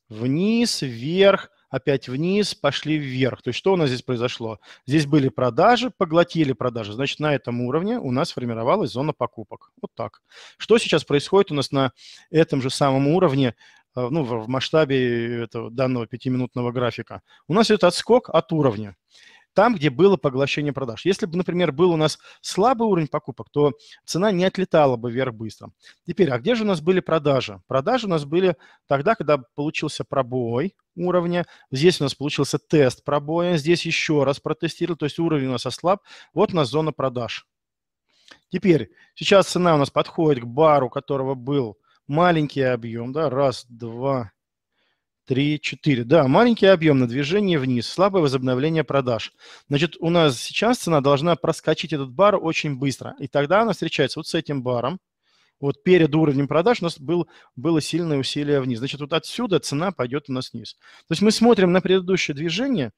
вниз, вверх, опять вниз, пошли вверх. То есть что у нас здесь произошло? Здесь были продажи, поглотили продажи. Значит, на этом уровне у нас формировалась зона покупок. Вот так. Что сейчас происходит у нас на этом же самом уровне? Э, ну, в масштабе этого данного пятиминутного графика. У нас идет отскок от уровня там, где было поглощение продаж. Если бы, например, был у нас слабый уровень покупок, то цена не отлетала бы вверх быстро. Теперь, а где же у нас были продажи? Продажи у нас были тогда, когда получился пробой уровня, здесь у нас получился тест пробоя, здесь еще раз протестировал, то есть уровень у нас ослаб, вот у нас зона продаж. Теперь, сейчас цена у нас подходит к бару, у которого был маленький объем, да, раз, два, три четыре Да, маленький объем на движение вниз, слабое возобновление продаж. Значит, у нас сейчас цена должна проскочить этот бар очень быстро. И тогда она встречается вот с этим баром. Вот перед уровнем продаж у нас был, было сильное усилие вниз. Значит, вот отсюда цена пойдет у нас вниз. То есть мы смотрим на предыдущее движение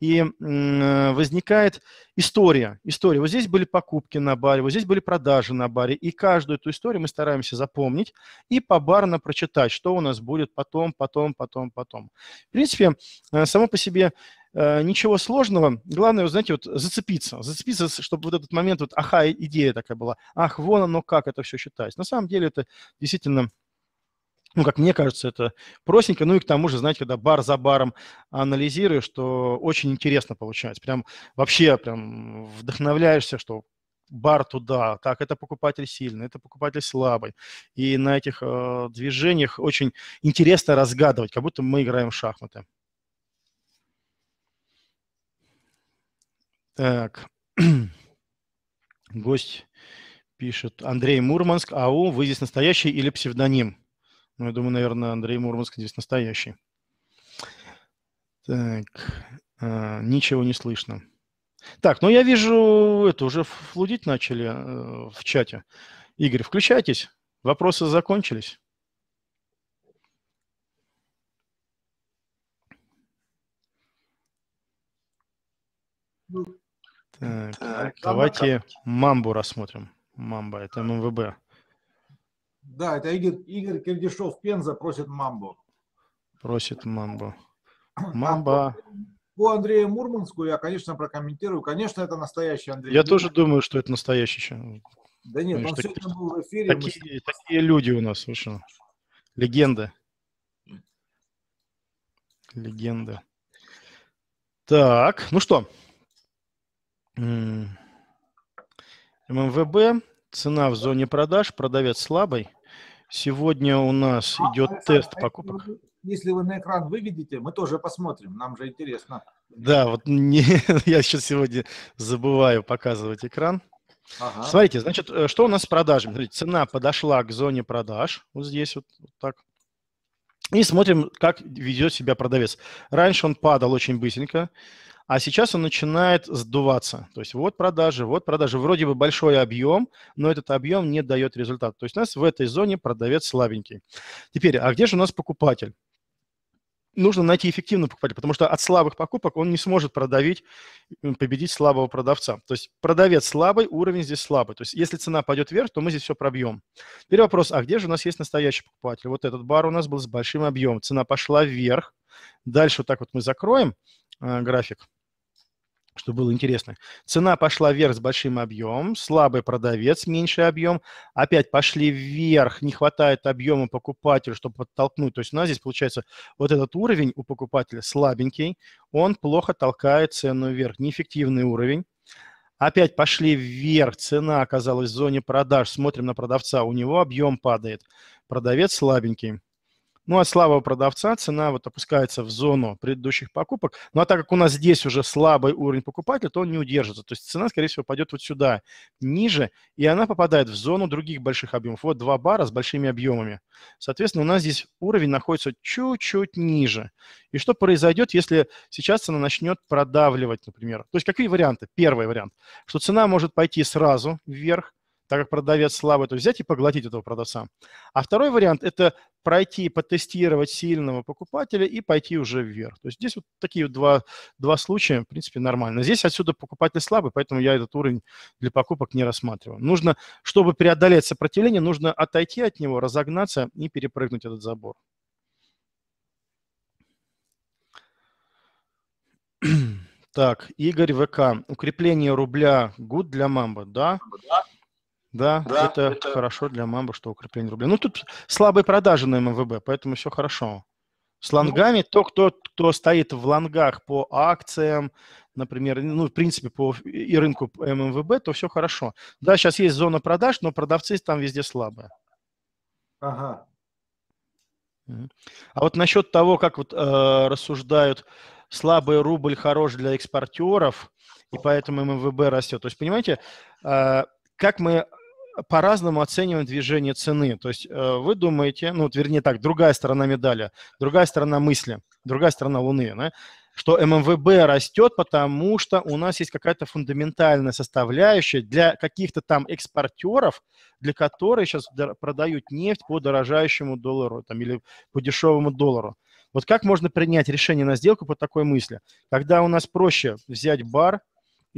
и э, возникает история. История. Вот здесь были покупки на баре, вот здесь были продажи на баре. И каждую эту историю мы стараемся запомнить и побарно прочитать, что у нас будет потом, потом, потом, потом. В принципе, э, само по себе э, ничего сложного. Главное, вот, знаете, вот зацепиться. Зацепиться, чтобы вот этот момент, вот аха, идея такая была. Ах, вон оно как это все считается. На самом деле это действительно ну, как мне кажется, это простенько. Ну и к тому же, знаете, когда бар за баром анализируешь, что очень интересно получается. Прям вообще прям вдохновляешься, что бар туда, так, это покупатель сильный, это покупатель слабый. И на этих э, движениях очень интересно разгадывать, как будто мы играем в шахматы. Так, гость пишет, Андрей Мурманск, АУ, вы здесь настоящий или псевдоним? Ну, я думаю, наверное, Андрей Мурманск здесь настоящий. Так, э, ничего не слышно. Так, ну я вижу, это уже флудить начали э, в чате. Игорь, включайтесь. Вопросы закончились. Так, так давайте мамбу рассмотрим. Мамба – это ММВБ. Да, это Игорь, Игорь Кирдишов, Пенза, просит мамбу. Просит мамбу. А, Мамба. По Андрею Мурманску я, конечно, прокомментирую. Конечно, это настоящий Андрей. Я тоже думаю, что это настоящий. Человек. Да нет, Понимаешь, он такие, сегодня был в эфире. Такие, мы... такие люди у нас, слышал. Легенда. Легенда. Так, ну что. ММВБ, цена в зоне продаж, продавец слабый. Сегодня у нас а, идет Александр, тест покупок. Если вы на экран выведете, мы тоже посмотрим, нам же интересно. Да, вот не, я сейчас сегодня забываю показывать экран. Ага. Смотрите, значит, э, что у нас с продажами? Смотрите, цена подошла к зоне продаж, вот здесь вот, вот так. И смотрим, как ведет себя продавец. Раньше он падал очень быстренько, а сейчас он начинает сдуваться. То есть вот продажи, вот продажи. Вроде бы большой объем, но этот объем не дает результат. То есть у нас в этой зоне продавец слабенький. Теперь, а где же у нас покупатель? нужно найти эффективного покупателя, потому что от слабых покупок он не сможет продавить, победить слабого продавца. То есть продавец слабый, уровень здесь слабый. То есть если цена пойдет вверх, то мы здесь все пробьем. Теперь вопрос, а где же у нас есть настоящий покупатель? Вот этот бар у нас был с большим объемом, цена пошла вверх. Дальше вот так вот мы закроем э, график что было интересно. Цена пошла вверх с большим объемом, слабый продавец, меньший объем. Опять пошли вверх, не хватает объема покупателю, чтобы подтолкнуть. То есть у нас здесь получается вот этот уровень у покупателя слабенький, он плохо толкает цену вверх, неэффективный уровень. Опять пошли вверх, цена оказалась в зоне продаж, смотрим на продавца, у него объем падает, продавец слабенький. Ну, а слабого продавца цена вот опускается в зону предыдущих покупок. Ну, а так как у нас здесь уже слабый уровень покупателя, то он не удержится. То есть цена, скорее всего, пойдет вот сюда, ниже, и она попадает в зону других больших объемов. Вот два бара с большими объемами. Соответственно, у нас здесь уровень находится чуть-чуть ниже. И что произойдет, если сейчас цена начнет продавливать, например? То есть какие варианты? Первый вариант, что цена может пойти сразу вверх, так как продавец слабый, то есть взять и поглотить этого продавца. А второй вариант – это пройти, потестировать сильного покупателя и пойти уже вверх. То есть здесь вот такие вот два, два случая, в принципе, нормально. Здесь отсюда покупатель слабый, поэтому я этот уровень для покупок не рассматриваю. Нужно, чтобы преодолеть сопротивление, нужно отойти от него, разогнаться и перепрыгнуть этот забор. Так, Игорь ВК. Укрепление рубля good для мамбы, да? Да. Да, да это, это хорошо для мамбы, что укрепление рубля. Ну, тут слабые продажи на МВБ, поэтому все хорошо. С лонгами, ну, то, кто, кто стоит в лонгах по акциям, например, ну, в принципе, по и рынку ММВБ, то все хорошо. Да, сейчас есть зона продаж, но продавцы там везде слабые. Ага. А вот насчет того, как вот э, рассуждают, слабый рубль хорош для экспортеров, и поэтому ММВБ растет. То есть, понимаете, э, как мы э, по-разному оцениваем движение цены. То есть э, вы думаете, ну, вернее так, другая сторона медали, другая сторона мысли, другая сторона Луны, да, что ММВБ растет, потому что у нас есть какая-то фундаментальная составляющая для каких-то там экспортеров, для которых сейчас продают нефть по дорожающему доллару там, или по дешевому доллару. Вот как можно принять решение на сделку по такой мысли? Когда у нас проще взять бар,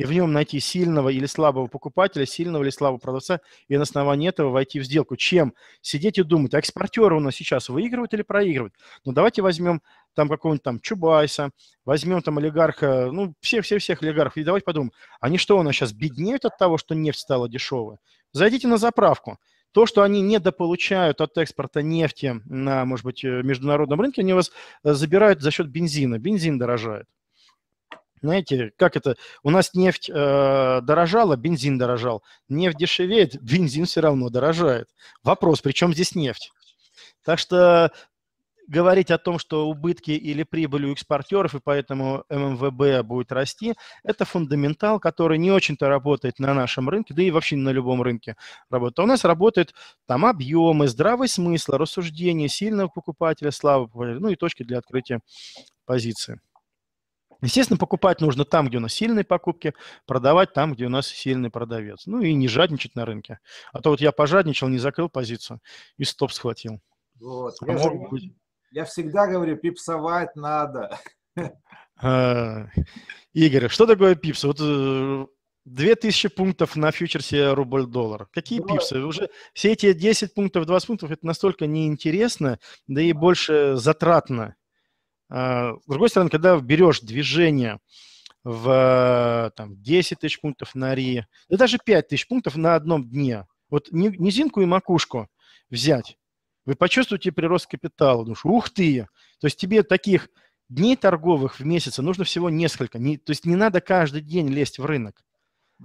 и в нем найти сильного или слабого покупателя, сильного или слабого продавца, и на основании этого войти в сделку, чем сидеть и думать, а экспортеры у нас сейчас выигрывают или проигрывают. Ну, давайте возьмем там какого-нибудь там Чубайса, возьмем там олигарха, ну, всех-всех-всех олигархов, и давайте подумаем, они что у нас сейчас беднеют от того, что нефть стала дешевой? Зайдите на заправку, то, что они недополучают от экспорта нефти на, может быть, э, международном рынке, они у вас э, забирают за счет бензина. Бензин дорожает. Знаете, как это? У нас нефть э, дорожала, бензин дорожал. Нефть дешевеет, бензин все равно дорожает. Вопрос, при чем здесь нефть? Так что говорить о том, что убытки или прибыль у экспортеров, и поэтому ММВБ будет расти, это фундаментал, который не очень-то работает на нашем рынке, да и вообще не на любом рынке работает. А у нас работают там объемы, здравый смысл, рассуждение сильного покупателя, слабого покупателя, ну и точки для открытия позиции. Естественно, покупать нужно там, где у нас сильные покупки, продавать там, где у нас сильный продавец. Ну и не жадничать на рынке. А то вот я пожадничал, не закрыл позицию и стоп схватил. Вот. А я, же, быть... я всегда говорю, пипсовать надо. А, Игорь, что такое пипс? Вот 2000 э, пунктов на фьючерсе рубль-доллар. Какие пипсы? Уже все эти 10 пунктов, 20 пунктов, это настолько неинтересно, да и больше затратно. А, с другой стороны, когда берешь движение в э, там, 10 тысяч пунктов на РИ, да даже 5 тысяч пунктов на одном дне, вот низинку и макушку взять, вы почувствуете прирост капитала, думаешь, ух ты! То есть тебе таких дней торговых в месяц нужно всего несколько. Не, то есть не надо каждый день лезть в рынок.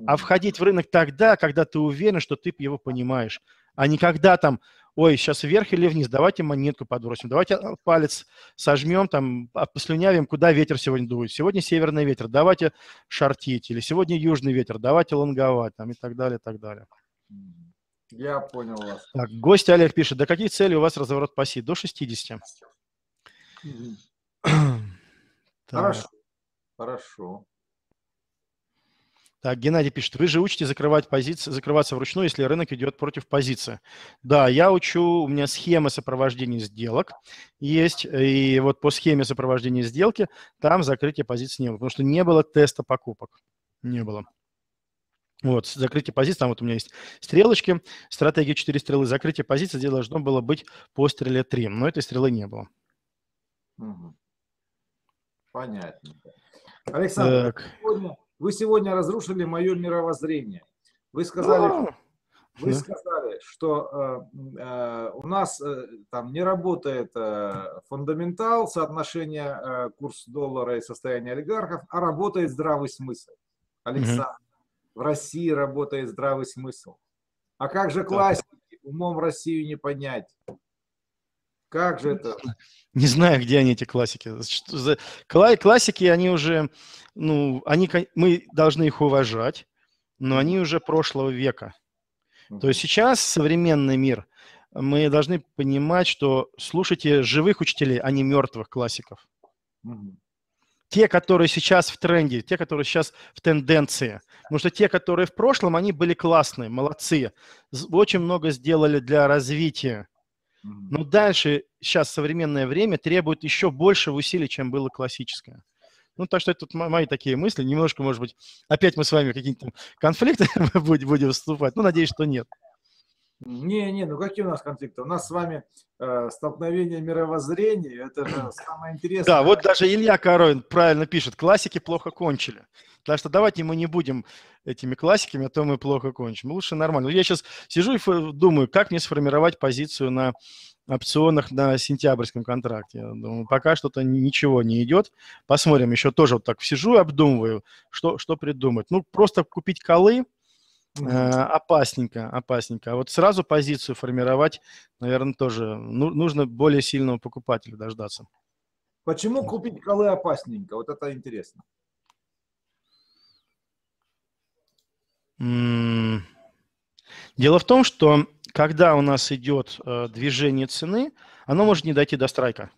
А входить в рынок тогда, когда ты уверен, что ты его понимаешь, а не когда там ой, сейчас вверх или вниз, давайте монетку подбросим, давайте а, палец сожмем, там, а, послюнявим, куда ветер сегодня дует. Сегодня северный ветер, давайте шортить, или сегодня южный ветер, давайте лонговать, там, и так далее, и так далее. Я понял вас. Так, гость Олег пишет, до каких целей у вас разворот по СИ? До 60. Хорошо. Хорошо. Так, Геннадий пишет, вы же учите закрывать позиции, закрываться вручную, если рынок идет против позиции. Да, я учу, у меня схема сопровождения сделок есть, и вот по схеме сопровождения сделки там закрытие позиции не было, потому что не было теста покупок, не было. Вот, закрытие позиции, там вот у меня есть стрелочки, стратегия 4 стрелы, закрытие позиции, где должно было быть по стреле 3, но этой стрелы не было. Понятно. Александр, так. сегодня вы сегодня разрушили мое мировоззрение. Вы сказали, вы сказали, что э, э, у нас э, там не работает э, фундаментал, соотношение э, курс доллара и состояние олигархов, а работает здравый смысл. Александр, угу. в России работает здравый смысл. А как же классики? Умом Россию не понять. Как же это? Не знаю, где они, эти классики. Классики, они уже, ну, они, мы должны их уважать, но они уже прошлого века. То есть сейчас современный мир, мы должны понимать, что слушайте живых учителей, а не мертвых классиков. Те, которые сейчас в тренде, те, которые сейчас в тенденции. Потому что те, которые в прошлом, они были классные, молодцы. Очень много сделали для развития но дальше сейчас современное время требует еще больше усилий, чем было классическое. Ну, так что это тут мои такие мысли. Немножко, может быть, опять мы с вами какие-то конфликты будем вступать. Ну, надеюсь, что нет. Не, не, ну какие у нас конфликты? У нас с вами э, столкновение мировоззрений, это же самое интересное. Да, вот даже Илья Коровин правильно пишет, классики плохо кончили. Так что давайте мы не будем этими классиками, а то мы плохо кончим. Лучше нормально. Я сейчас сижу и думаю, как мне сформировать позицию на опционах на сентябрьском контракте. Думаю, пока что-то ничего не идет. Посмотрим, еще тоже вот так сижу и обдумываю, что, что придумать. Ну, просто купить колы – Э, опасненько, опасненько. А вот сразу позицию формировать, наверное, тоже ну, нужно более сильного покупателя дождаться. Почему купить колы опасненько? Вот это интересно. Дело в том, что когда у нас идет э, движение цены, оно может не дойти до страйка.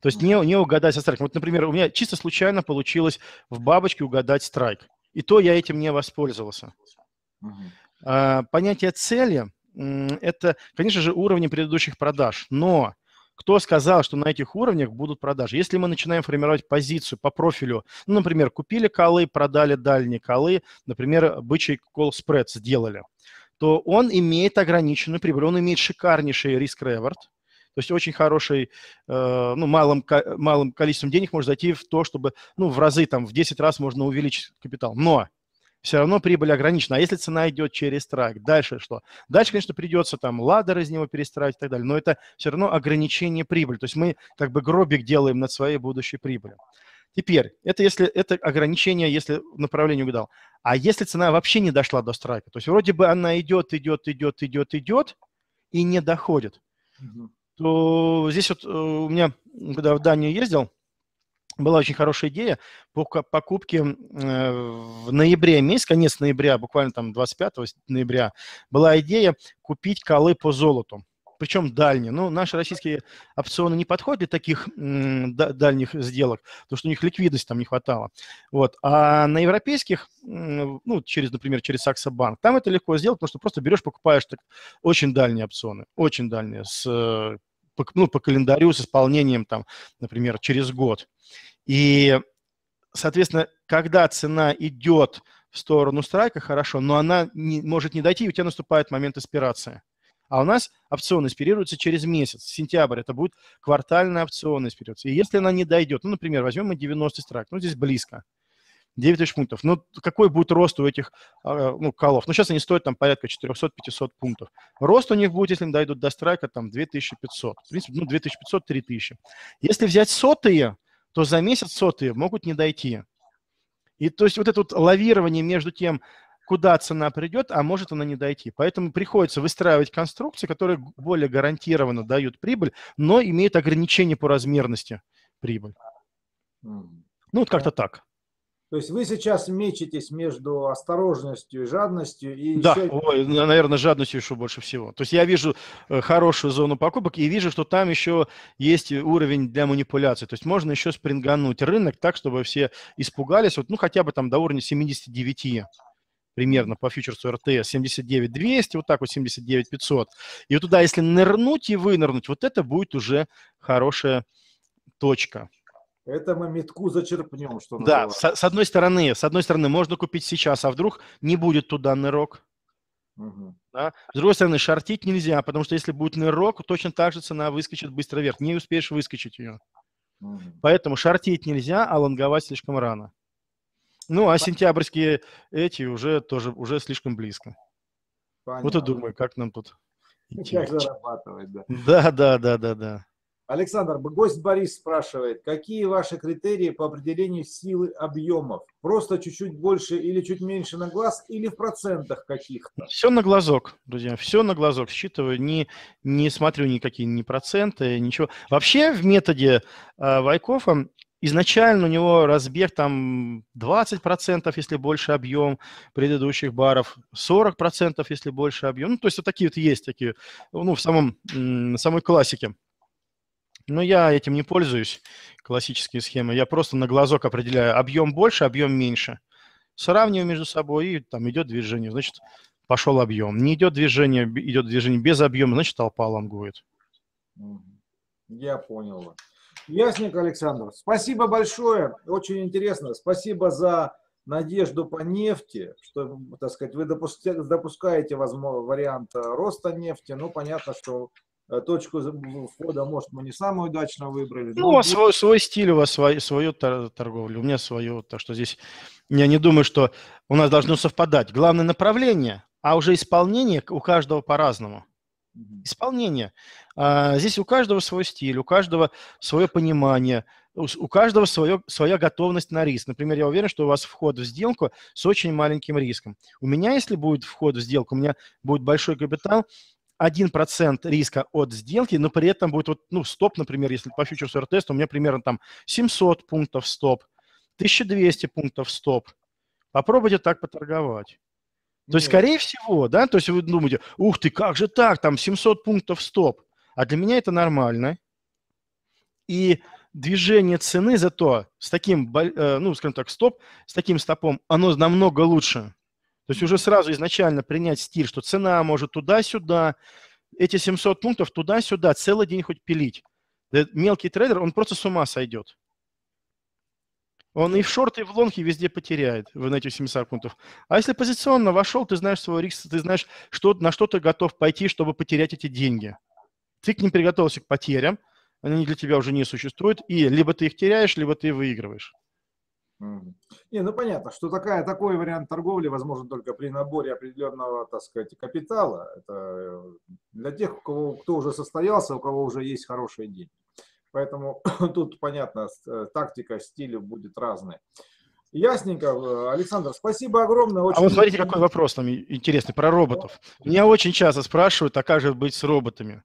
То есть не, не угадать со страйком. Вот, например, у меня чисто случайно получилось в бабочке угадать страйк. И то я этим не воспользовался uh Понятие цели – это, конечно же, уровни предыдущих продаж, но кто сказал, что на этих уровнях будут продажи? Если мы начинаем формировать позицию по профилю, ну, например, купили колы, продали дальние колы, например, бычий кол спред сделали, то он имеет ограниченную прибыль, он имеет шикарнейший риск реверт то есть очень хороший, э, ну, малым, малым количеством денег может зайти в то, чтобы, ну, в разы, там, в 10 раз можно увеличить капитал. Но все равно прибыль ограничена. А если цена идет через трайк, дальше что? Дальше, конечно, придется там ладер из него перестраивать и так далее, но это все равно ограничение прибыли. То есть мы как бы гробик делаем над своей будущей прибылью. Теперь, это если это ограничение, если направление угадал. А если цена вообще не дошла до страйка, то есть вроде бы она идет, идет, идет, идет, идет и не доходит, то здесь вот э, у меня, когда в Данию ездил, была очень хорошая идея по покупке э, в ноябре месяц, конец ноября, буквально там 25 ноября, была идея купить колы по золоту. Причем дальние. Ну, наши российские опционы не подходят для таких дальних сделок, потому что у них ликвидность там не хватало. Вот. А на европейских, ну, через, например, через Saxo Bank, там это легко сделать, потому что просто берешь, покупаешь так, очень дальние опционы, очень дальние, с э, по, ну, по календарю с исполнением, там, например, через год. И, соответственно, когда цена идет в сторону страйка, хорошо, но она не, может не дойти, и у тебя наступает момент аспирации. А у нас опцион эспирируется через месяц, сентябрь. Это будет квартальная опцион эспирация. И если она не дойдет, ну, например, возьмем мы 90 страйк, ну, здесь близко. 9 тысяч пунктов. Ну, какой будет рост у этих а, ну, колов? Ну, сейчас они стоят там порядка 400-500 пунктов. Рост у них будет, если они дойдут до страйка, там 2500. В принципе, ну, 2500-3000. Если взять сотые, то за месяц сотые могут не дойти. И то есть вот это вот лавирование между тем, куда цена придет, а может она не дойти. Поэтому приходится выстраивать конструкции, которые более гарантированно дают прибыль, но имеют ограничение по размерности прибыль. Ну, вот как-то так. То есть вы сейчас мечетесь между осторожностью и жадностью. И да, еще... Ой, наверное, жадностью еще больше всего. То есть я вижу э, хорошую зону покупок и вижу, что там еще есть уровень для манипуляции. То есть можно еще спрингануть рынок так, чтобы все испугались, вот, ну хотя бы там до уровня 79 примерно по фьючерсу РТС 79 200, вот так вот 79 500. И вот туда, если нырнуть и вынырнуть, вот это будет уже хорошая точка это мы метку зачерпнем, что Да, с, с одной стороны, с одной стороны, можно купить сейчас, а вдруг не будет туда нырок. Угу. Да? С другой стороны, шортить нельзя, потому что если будет нырок, точно так же цена выскочит быстро вверх. Не успеешь выскочить ее. Угу. Поэтому шортить нельзя, а лонговать слишком рано. Ну, а сентябрьские эти уже тоже уже слишком близко. Понятно. Вот и думаю, как нам тут... Как зарабатывать, да. Да, да, да, да, да. Александр, гость Борис спрашивает, какие ваши критерии по определению силы объемов? Просто чуть-чуть больше или чуть меньше на глаз, или в процентах каких-то? Все на глазок, друзья, все на глазок. Считываю, не, не смотрю никакие ни проценты, ничего. Вообще в методе э, Вайкофа Изначально у него разбег там 20%, если больше объем предыдущих баров, 40%, если больше объем. Ну, то есть вот такие вот есть такие, ну, в самом, самой классике. Но ну, я этим не пользуюсь, классические схемы. Я просто на глазок определяю объем больше, объем меньше. Сравниваю между собой, и там идет движение, значит, пошел объем. Не идет движение, идет движение без объема, значит, толпа лонгует. Я понял. Ясненько, Александр. Спасибо большое. Очень интересно. Спасибо за надежду по нефти, что, так сказать, вы допускаете, допускаете возможно, вариант роста нефти. Ну, понятно, что Э, точку ну, входа, может, мы не самую удачно выбрали. Ну, но... свой, свой стиль у вас, свой, свою торговлю, у меня свое, так что здесь я не думаю, что у нас должно совпадать. Главное направление, а уже исполнение у каждого по-разному. Исполнение. А, здесь у каждого свой стиль, у каждого свое понимание, у, у каждого свое, своя готовность на риск. Например, я уверен, что у вас вход в сделку с очень маленьким риском. У меня, если будет вход в сделку, у меня будет большой капитал, 1% риска от сделки, но при этом будет вот, ну, стоп, например, если по фьючерсу РТС, то у меня примерно там 700 пунктов стоп, 1200 пунктов стоп. Попробуйте так поторговать. То есть, скорее всего, да, то есть вы думаете, ух ты, как же так, там 700 пунктов стоп. А для меня это нормально. И движение цены зато с таким, э, ну, скажем так, стоп, с таким стопом, оно намного лучше. То есть уже сразу изначально принять стиль, что цена может туда-сюда, эти 700 пунктов туда-сюда, целый день хоть пилить. Мелкий трейдер, он просто с ума сойдет. Он и в шорты, и в лонги везде потеряет в эти 700 пунктов. А если позиционно вошел, ты знаешь свой риск, ты знаешь, что, на что ты готов пойти, чтобы потерять эти деньги. Ты к ним приготовился к потерям, они для тебя уже не существуют, и либо ты их теряешь, либо ты выигрываешь. Не, ну понятно, что такая, такой вариант торговли возможен только при наборе определенного, так сказать, капитала. Это э, для тех, у кого, кто уже состоялся, у кого уже есть хорошие деньги. Поэтому тут, понятно, э, тактика, стиль будет разная. Ясненько, э, Александр, спасибо огромное. А очень... А вот смотрите, какой вопрос нам интересный про роботов. Меня очень часто спрашивают, а как же быть с роботами?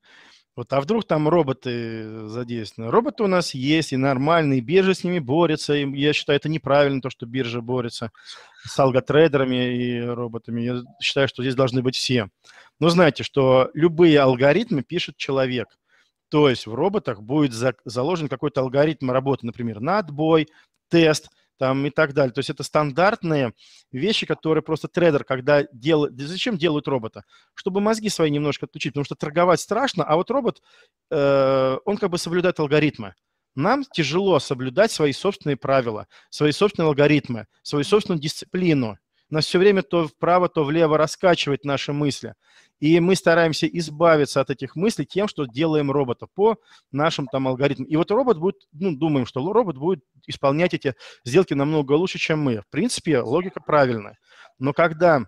Вот, а вдруг там роботы задействованы? Роботы у нас есть, и нормальные, биржи с ними борются. И я считаю, это неправильно, то, что биржа борется с алготрейдерами и роботами. Я считаю, что здесь должны быть все. Но знаете, что любые алгоритмы пишет человек. То есть в роботах будет заложен какой-то алгоритм работы, например, на отбой, тест – там и так далее. То есть это стандартные вещи, которые просто трейдер, когда делает... Зачем делают робота? Чтобы мозги свои немножко отключить, потому что торговать страшно, а вот робот, э, он как бы соблюдает алгоритмы. Нам тяжело соблюдать свои собственные правила, свои собственные алгоритмы, свою собственную дисциплину. Нас все время то вправо, то влево раскачивать наши мысли. И мы стараемся избавиться от этих мыслей тем, что делаем робота по нашим там алгоритмам. И вот робот будет, ну, думаем, что робот будет исполнять эти сделки намного лучше, чем мы. В принципе, логика правильная. Но когда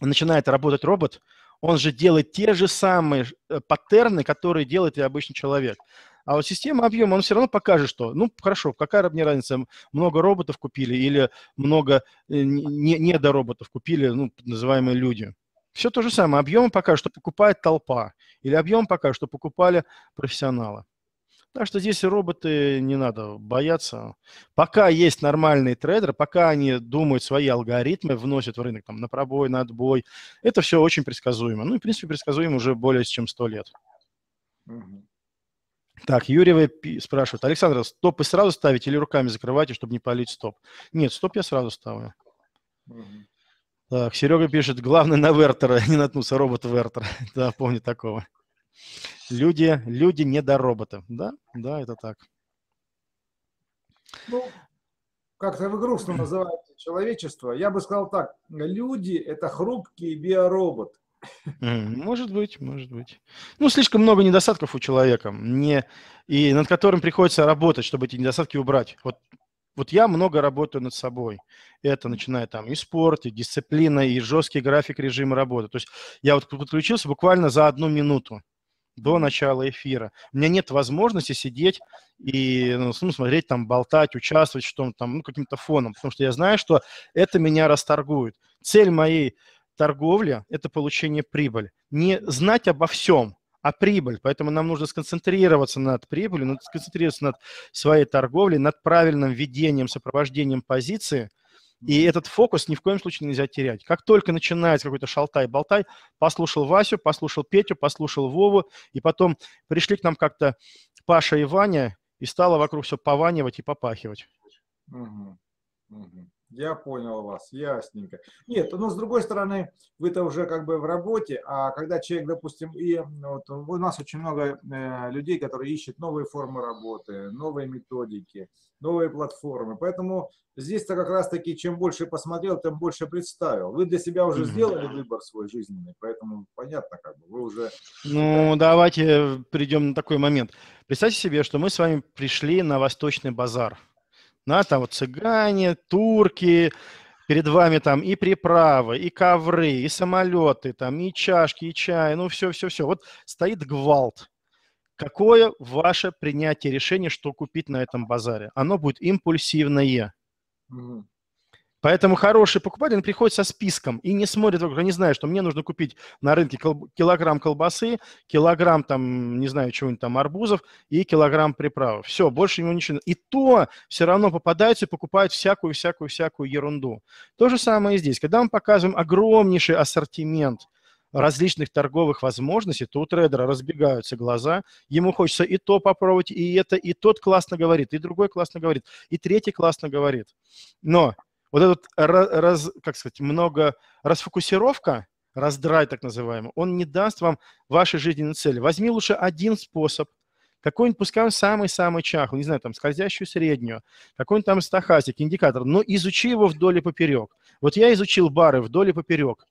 начинает работать робот, он же делает те же самые э, паттерны, которые делает и обычный человек. А вот система объема, он все равно покажет, что, ну, хорошо, какая мне разница, много роботов купили или много э, недороботов купили, ну, называемые люди. Все то же самое. Объемы пока что покупает толпа. Или объем пока что покупали профессионалы. Так что здесь роботы не надо бояться. Пока есть нормальные трейдеры, пока они думают свои алгоритмы, вносят в рынок там, на пробой, на отбой, это все очень предсказуемо. Ну и, в принципе, предсказуемо уже более чем 100 лет. Так, Юрьева спрашивает. Александр, стопы сразу ставить или руками закрывать, чтобы не полить стоп? Нет, стоп я сразу ставлю. Угу. Так, Серега пишет, главное на Вертера, а не наткнуться, робот Вертер. да, помню такого. Люди, люди не до робота. Да, да, это так. Ну, как-то вы грустно называете человечество. Я бы сказал так, люди – это хрупкий биоробот. Может быть, может быть. Ну, слишком много недостатков у человека, не, и над которым приходится работать, чтобы эти недостатки убрать. Вот вот я много работаю над собой. Это начиная там и спорт, и дисциплина, и жесткий график режима работы. То есть я вот подключился буквально за одну минуту до начала эфира. У меня нет возможности сидеть и ну, ну смотреть, там, болтать, участвовать в чем-то там, ну, каким-то фоном, потому что я знаю, что это меня расторгует. Цель моей торговли – это получение прибыли. Не знать обо всем – а прибыль. Поэтому нам нужно сконцентрироваться над прибылью, надо сконцентрироваться над своей торговлей, над правильным ведением, сопровождением позиции. И этот фокус ни в коем случае нельзя терять. Как только начинается какой-то шалтай-болтай, послушал Васю, послушал Петю, послушал Вову, и потом пришли к нам как-то Паша и Ваня, и стало вокруг все пованивать и попахивать. Угу. Угу. Я понял вас, ясненько. Нет, но ну, с другой стороны, вы-то уже как бы в работе, а когда человек, допустим, и вот у нас очень много э, людей, которые ищут новые формы работы, новые методики, новые платформы. Поэтому здесь-то как раз-таки, чем больше посмотрел, тем больше представил. Вы для себя уже сделали выбор свой жизненный, поэтому понятно как бы, вы уже... Ну, давайте э, придем на такой момент. Представьте себе, что мы с вами пришли на Восточный базар – да, там вот цыгане, турки, перед вами там и приправы, и ковры, и самолеты, там, и чашки, и чай, ну все-все-все. Вот стоит гвалт. Какое ваше принятие решения, что купить на этом базаре? Оно будет импульсивное. Mm-hmm. Поэтому хороший покупатель приходит со списком и не смотрит вокруг, не знает, что мне нужно купить на рынке килограмм колбасы, килограмм там, не знаю, чего-нибудь там, арбузов и килограмм приправы. Все, больше ему ничего. И то все равно попадаются и покупают всякую-всякую-всякую ерунду. То же самое и здесь. Когда мы показываем огромнейший ассортимент различных торговых возможностей, то у трейдера разбегаются глаза, ему хочется и то попробовать, и это, и тот классно говорит, и другой классно говорит, и третий классно говорит. Но вот этот, раз, как сказать, много расфокусировка, раздрай так называемый, он не даст вам вашей жизненной цели. Возьми лучше один способ, какой-нибудь, пускай он самый-самый чахлый, не знаю, там, скользящую среднюю, какой-нибудь там стахастик, индикатор, но изучи его вдоль и поперек. Вот я изучил бары вдоль и поперек.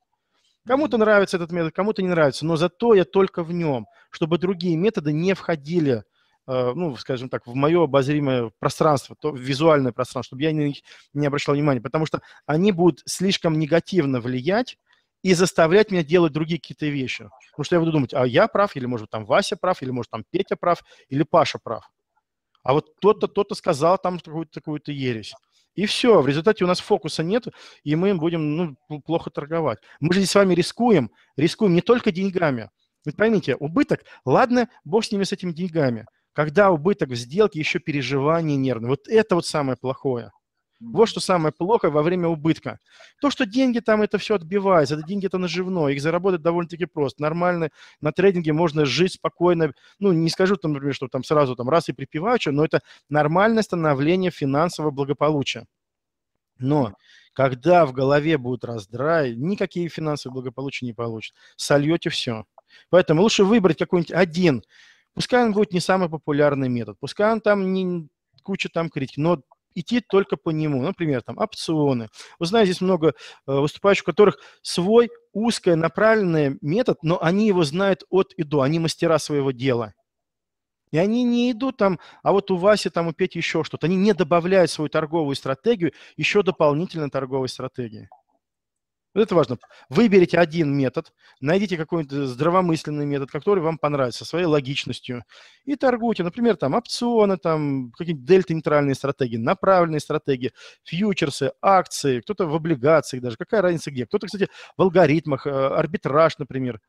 Кому-то нравится этот метод, кому-то не нравится, но зато я только в нем, чтобы другие методы не входили Э, ну, скажем так, в мое обозримое пространство, то визуальное пространство, чтобы я на них не обращал внимания, потому что они будут слишком негативно влиять и заставлять меня делать другие какие-то вещи. Потому что я буду думать, а я прав, или, может, там Вася прав, или, может, там Петя прав, или Паша прав. А вот тот-то, тот-то сказал там какую-то какую ересь. И все, в результате у нас фокуса нет, и мы будем ну, плохо торговать. Мы же здесь с вами рискуем, рискуем не только деньгами. вы поймите, убыток, ладно, бог с ними, с этими деньгами. Когда убыток в сделке, еще переживание нервное. Вот это вот самое плохое. Вот что самое плохое во время убытка. То, что деньги там это все отбивается, это деньги это наживное, их заработать довольно-таки просто. Нормально на трейдинге можно жить спокойно. Ну, не скажу, там, например, что там сразу там раз и припевачу, но это нормальное становление финансового благополучия. Но когда в голове будет раздрай, никакие финансовые благополучия не получат. Сольете все. Поэтому лучше выбрать какой-нибудь один Пускай он будет не самый популярный метод, пускай он там не куча там критики, но идти только по нему. Например, там опционы. Вы знаете, здесь много э, выступающих, у которых свой узкое направленный метод, но они его знают от и до, они мастера своего дела. И они не идут там, а вот у Васи там у Пети еще что-то. Они не добавляют свою торговую стратегию еще дополнительно торговой стратегии. Это важно. Выберите один метод, найдите какой-то здравомысленный метод, который вам понравится, своей логичностью, и торгуйте. Например, там опционы, там какие-нибудь дельта-нейтральные стратегии, направленные стратегии, фьючерсы, акции, кто-то в облигациях даже, какая разница где. Кто-то, кстати, в алгоритмах, э, арбитраж, например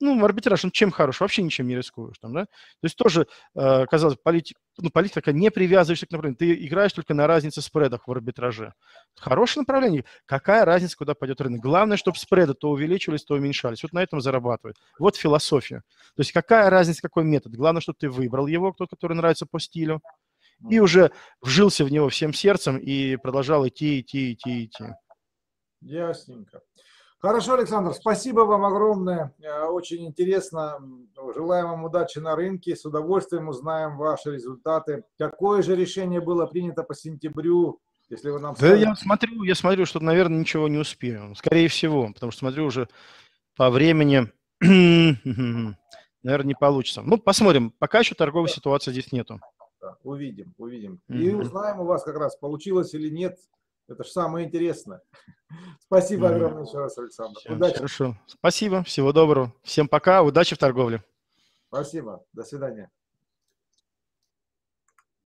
ну, арбитраж, он чем хорош? Вообще ничем не рискуешь там, да? То есть тоже, э, казалось бы, политик, ну, политика такая, не привязываешься к направлению. Ты играешь только на разнице спредов в арбитраже. Хорошее направление. Какая разница, куда пойдет рынок? Главное, чтобы спреды то увеличивались, то уменьшались. Вот на этом зарабатывает. Вот философия. То есть какая разница, какой метод? Главное, чтобы ты выбрал его, тот, который нравится по стилю, и уже вжился в него всем сердцем и продолжал идти, идти, идти, идти. Ясненько. Хорошо, Александр, спасибо вам огромное. Э, очень интересно. Желаем вам удачи на рынке. С удовольствием узнаем ваши результаты. Какое же решение было принято по сентябрю? Если вы нам скажете? да, я смотрю, я смотрю, что, наверное, ничего не успею. Ну, скорее всего, потому что смотрю уже по времени. наверное, не получится. Ну, посмотрим. Пока еще торговой ситуации здесь нету. Увидим, увидим. Mm-hmm. И узнаем у вас как раз, получилось или нет это же самое интересное. Спасибо mm-hmm. огромное еще раз, Александр. Все, Удачи. Хорошо. Спасибо. Всего доброго. Всем пока. Удачи в торговле. Спасибо. До свидания.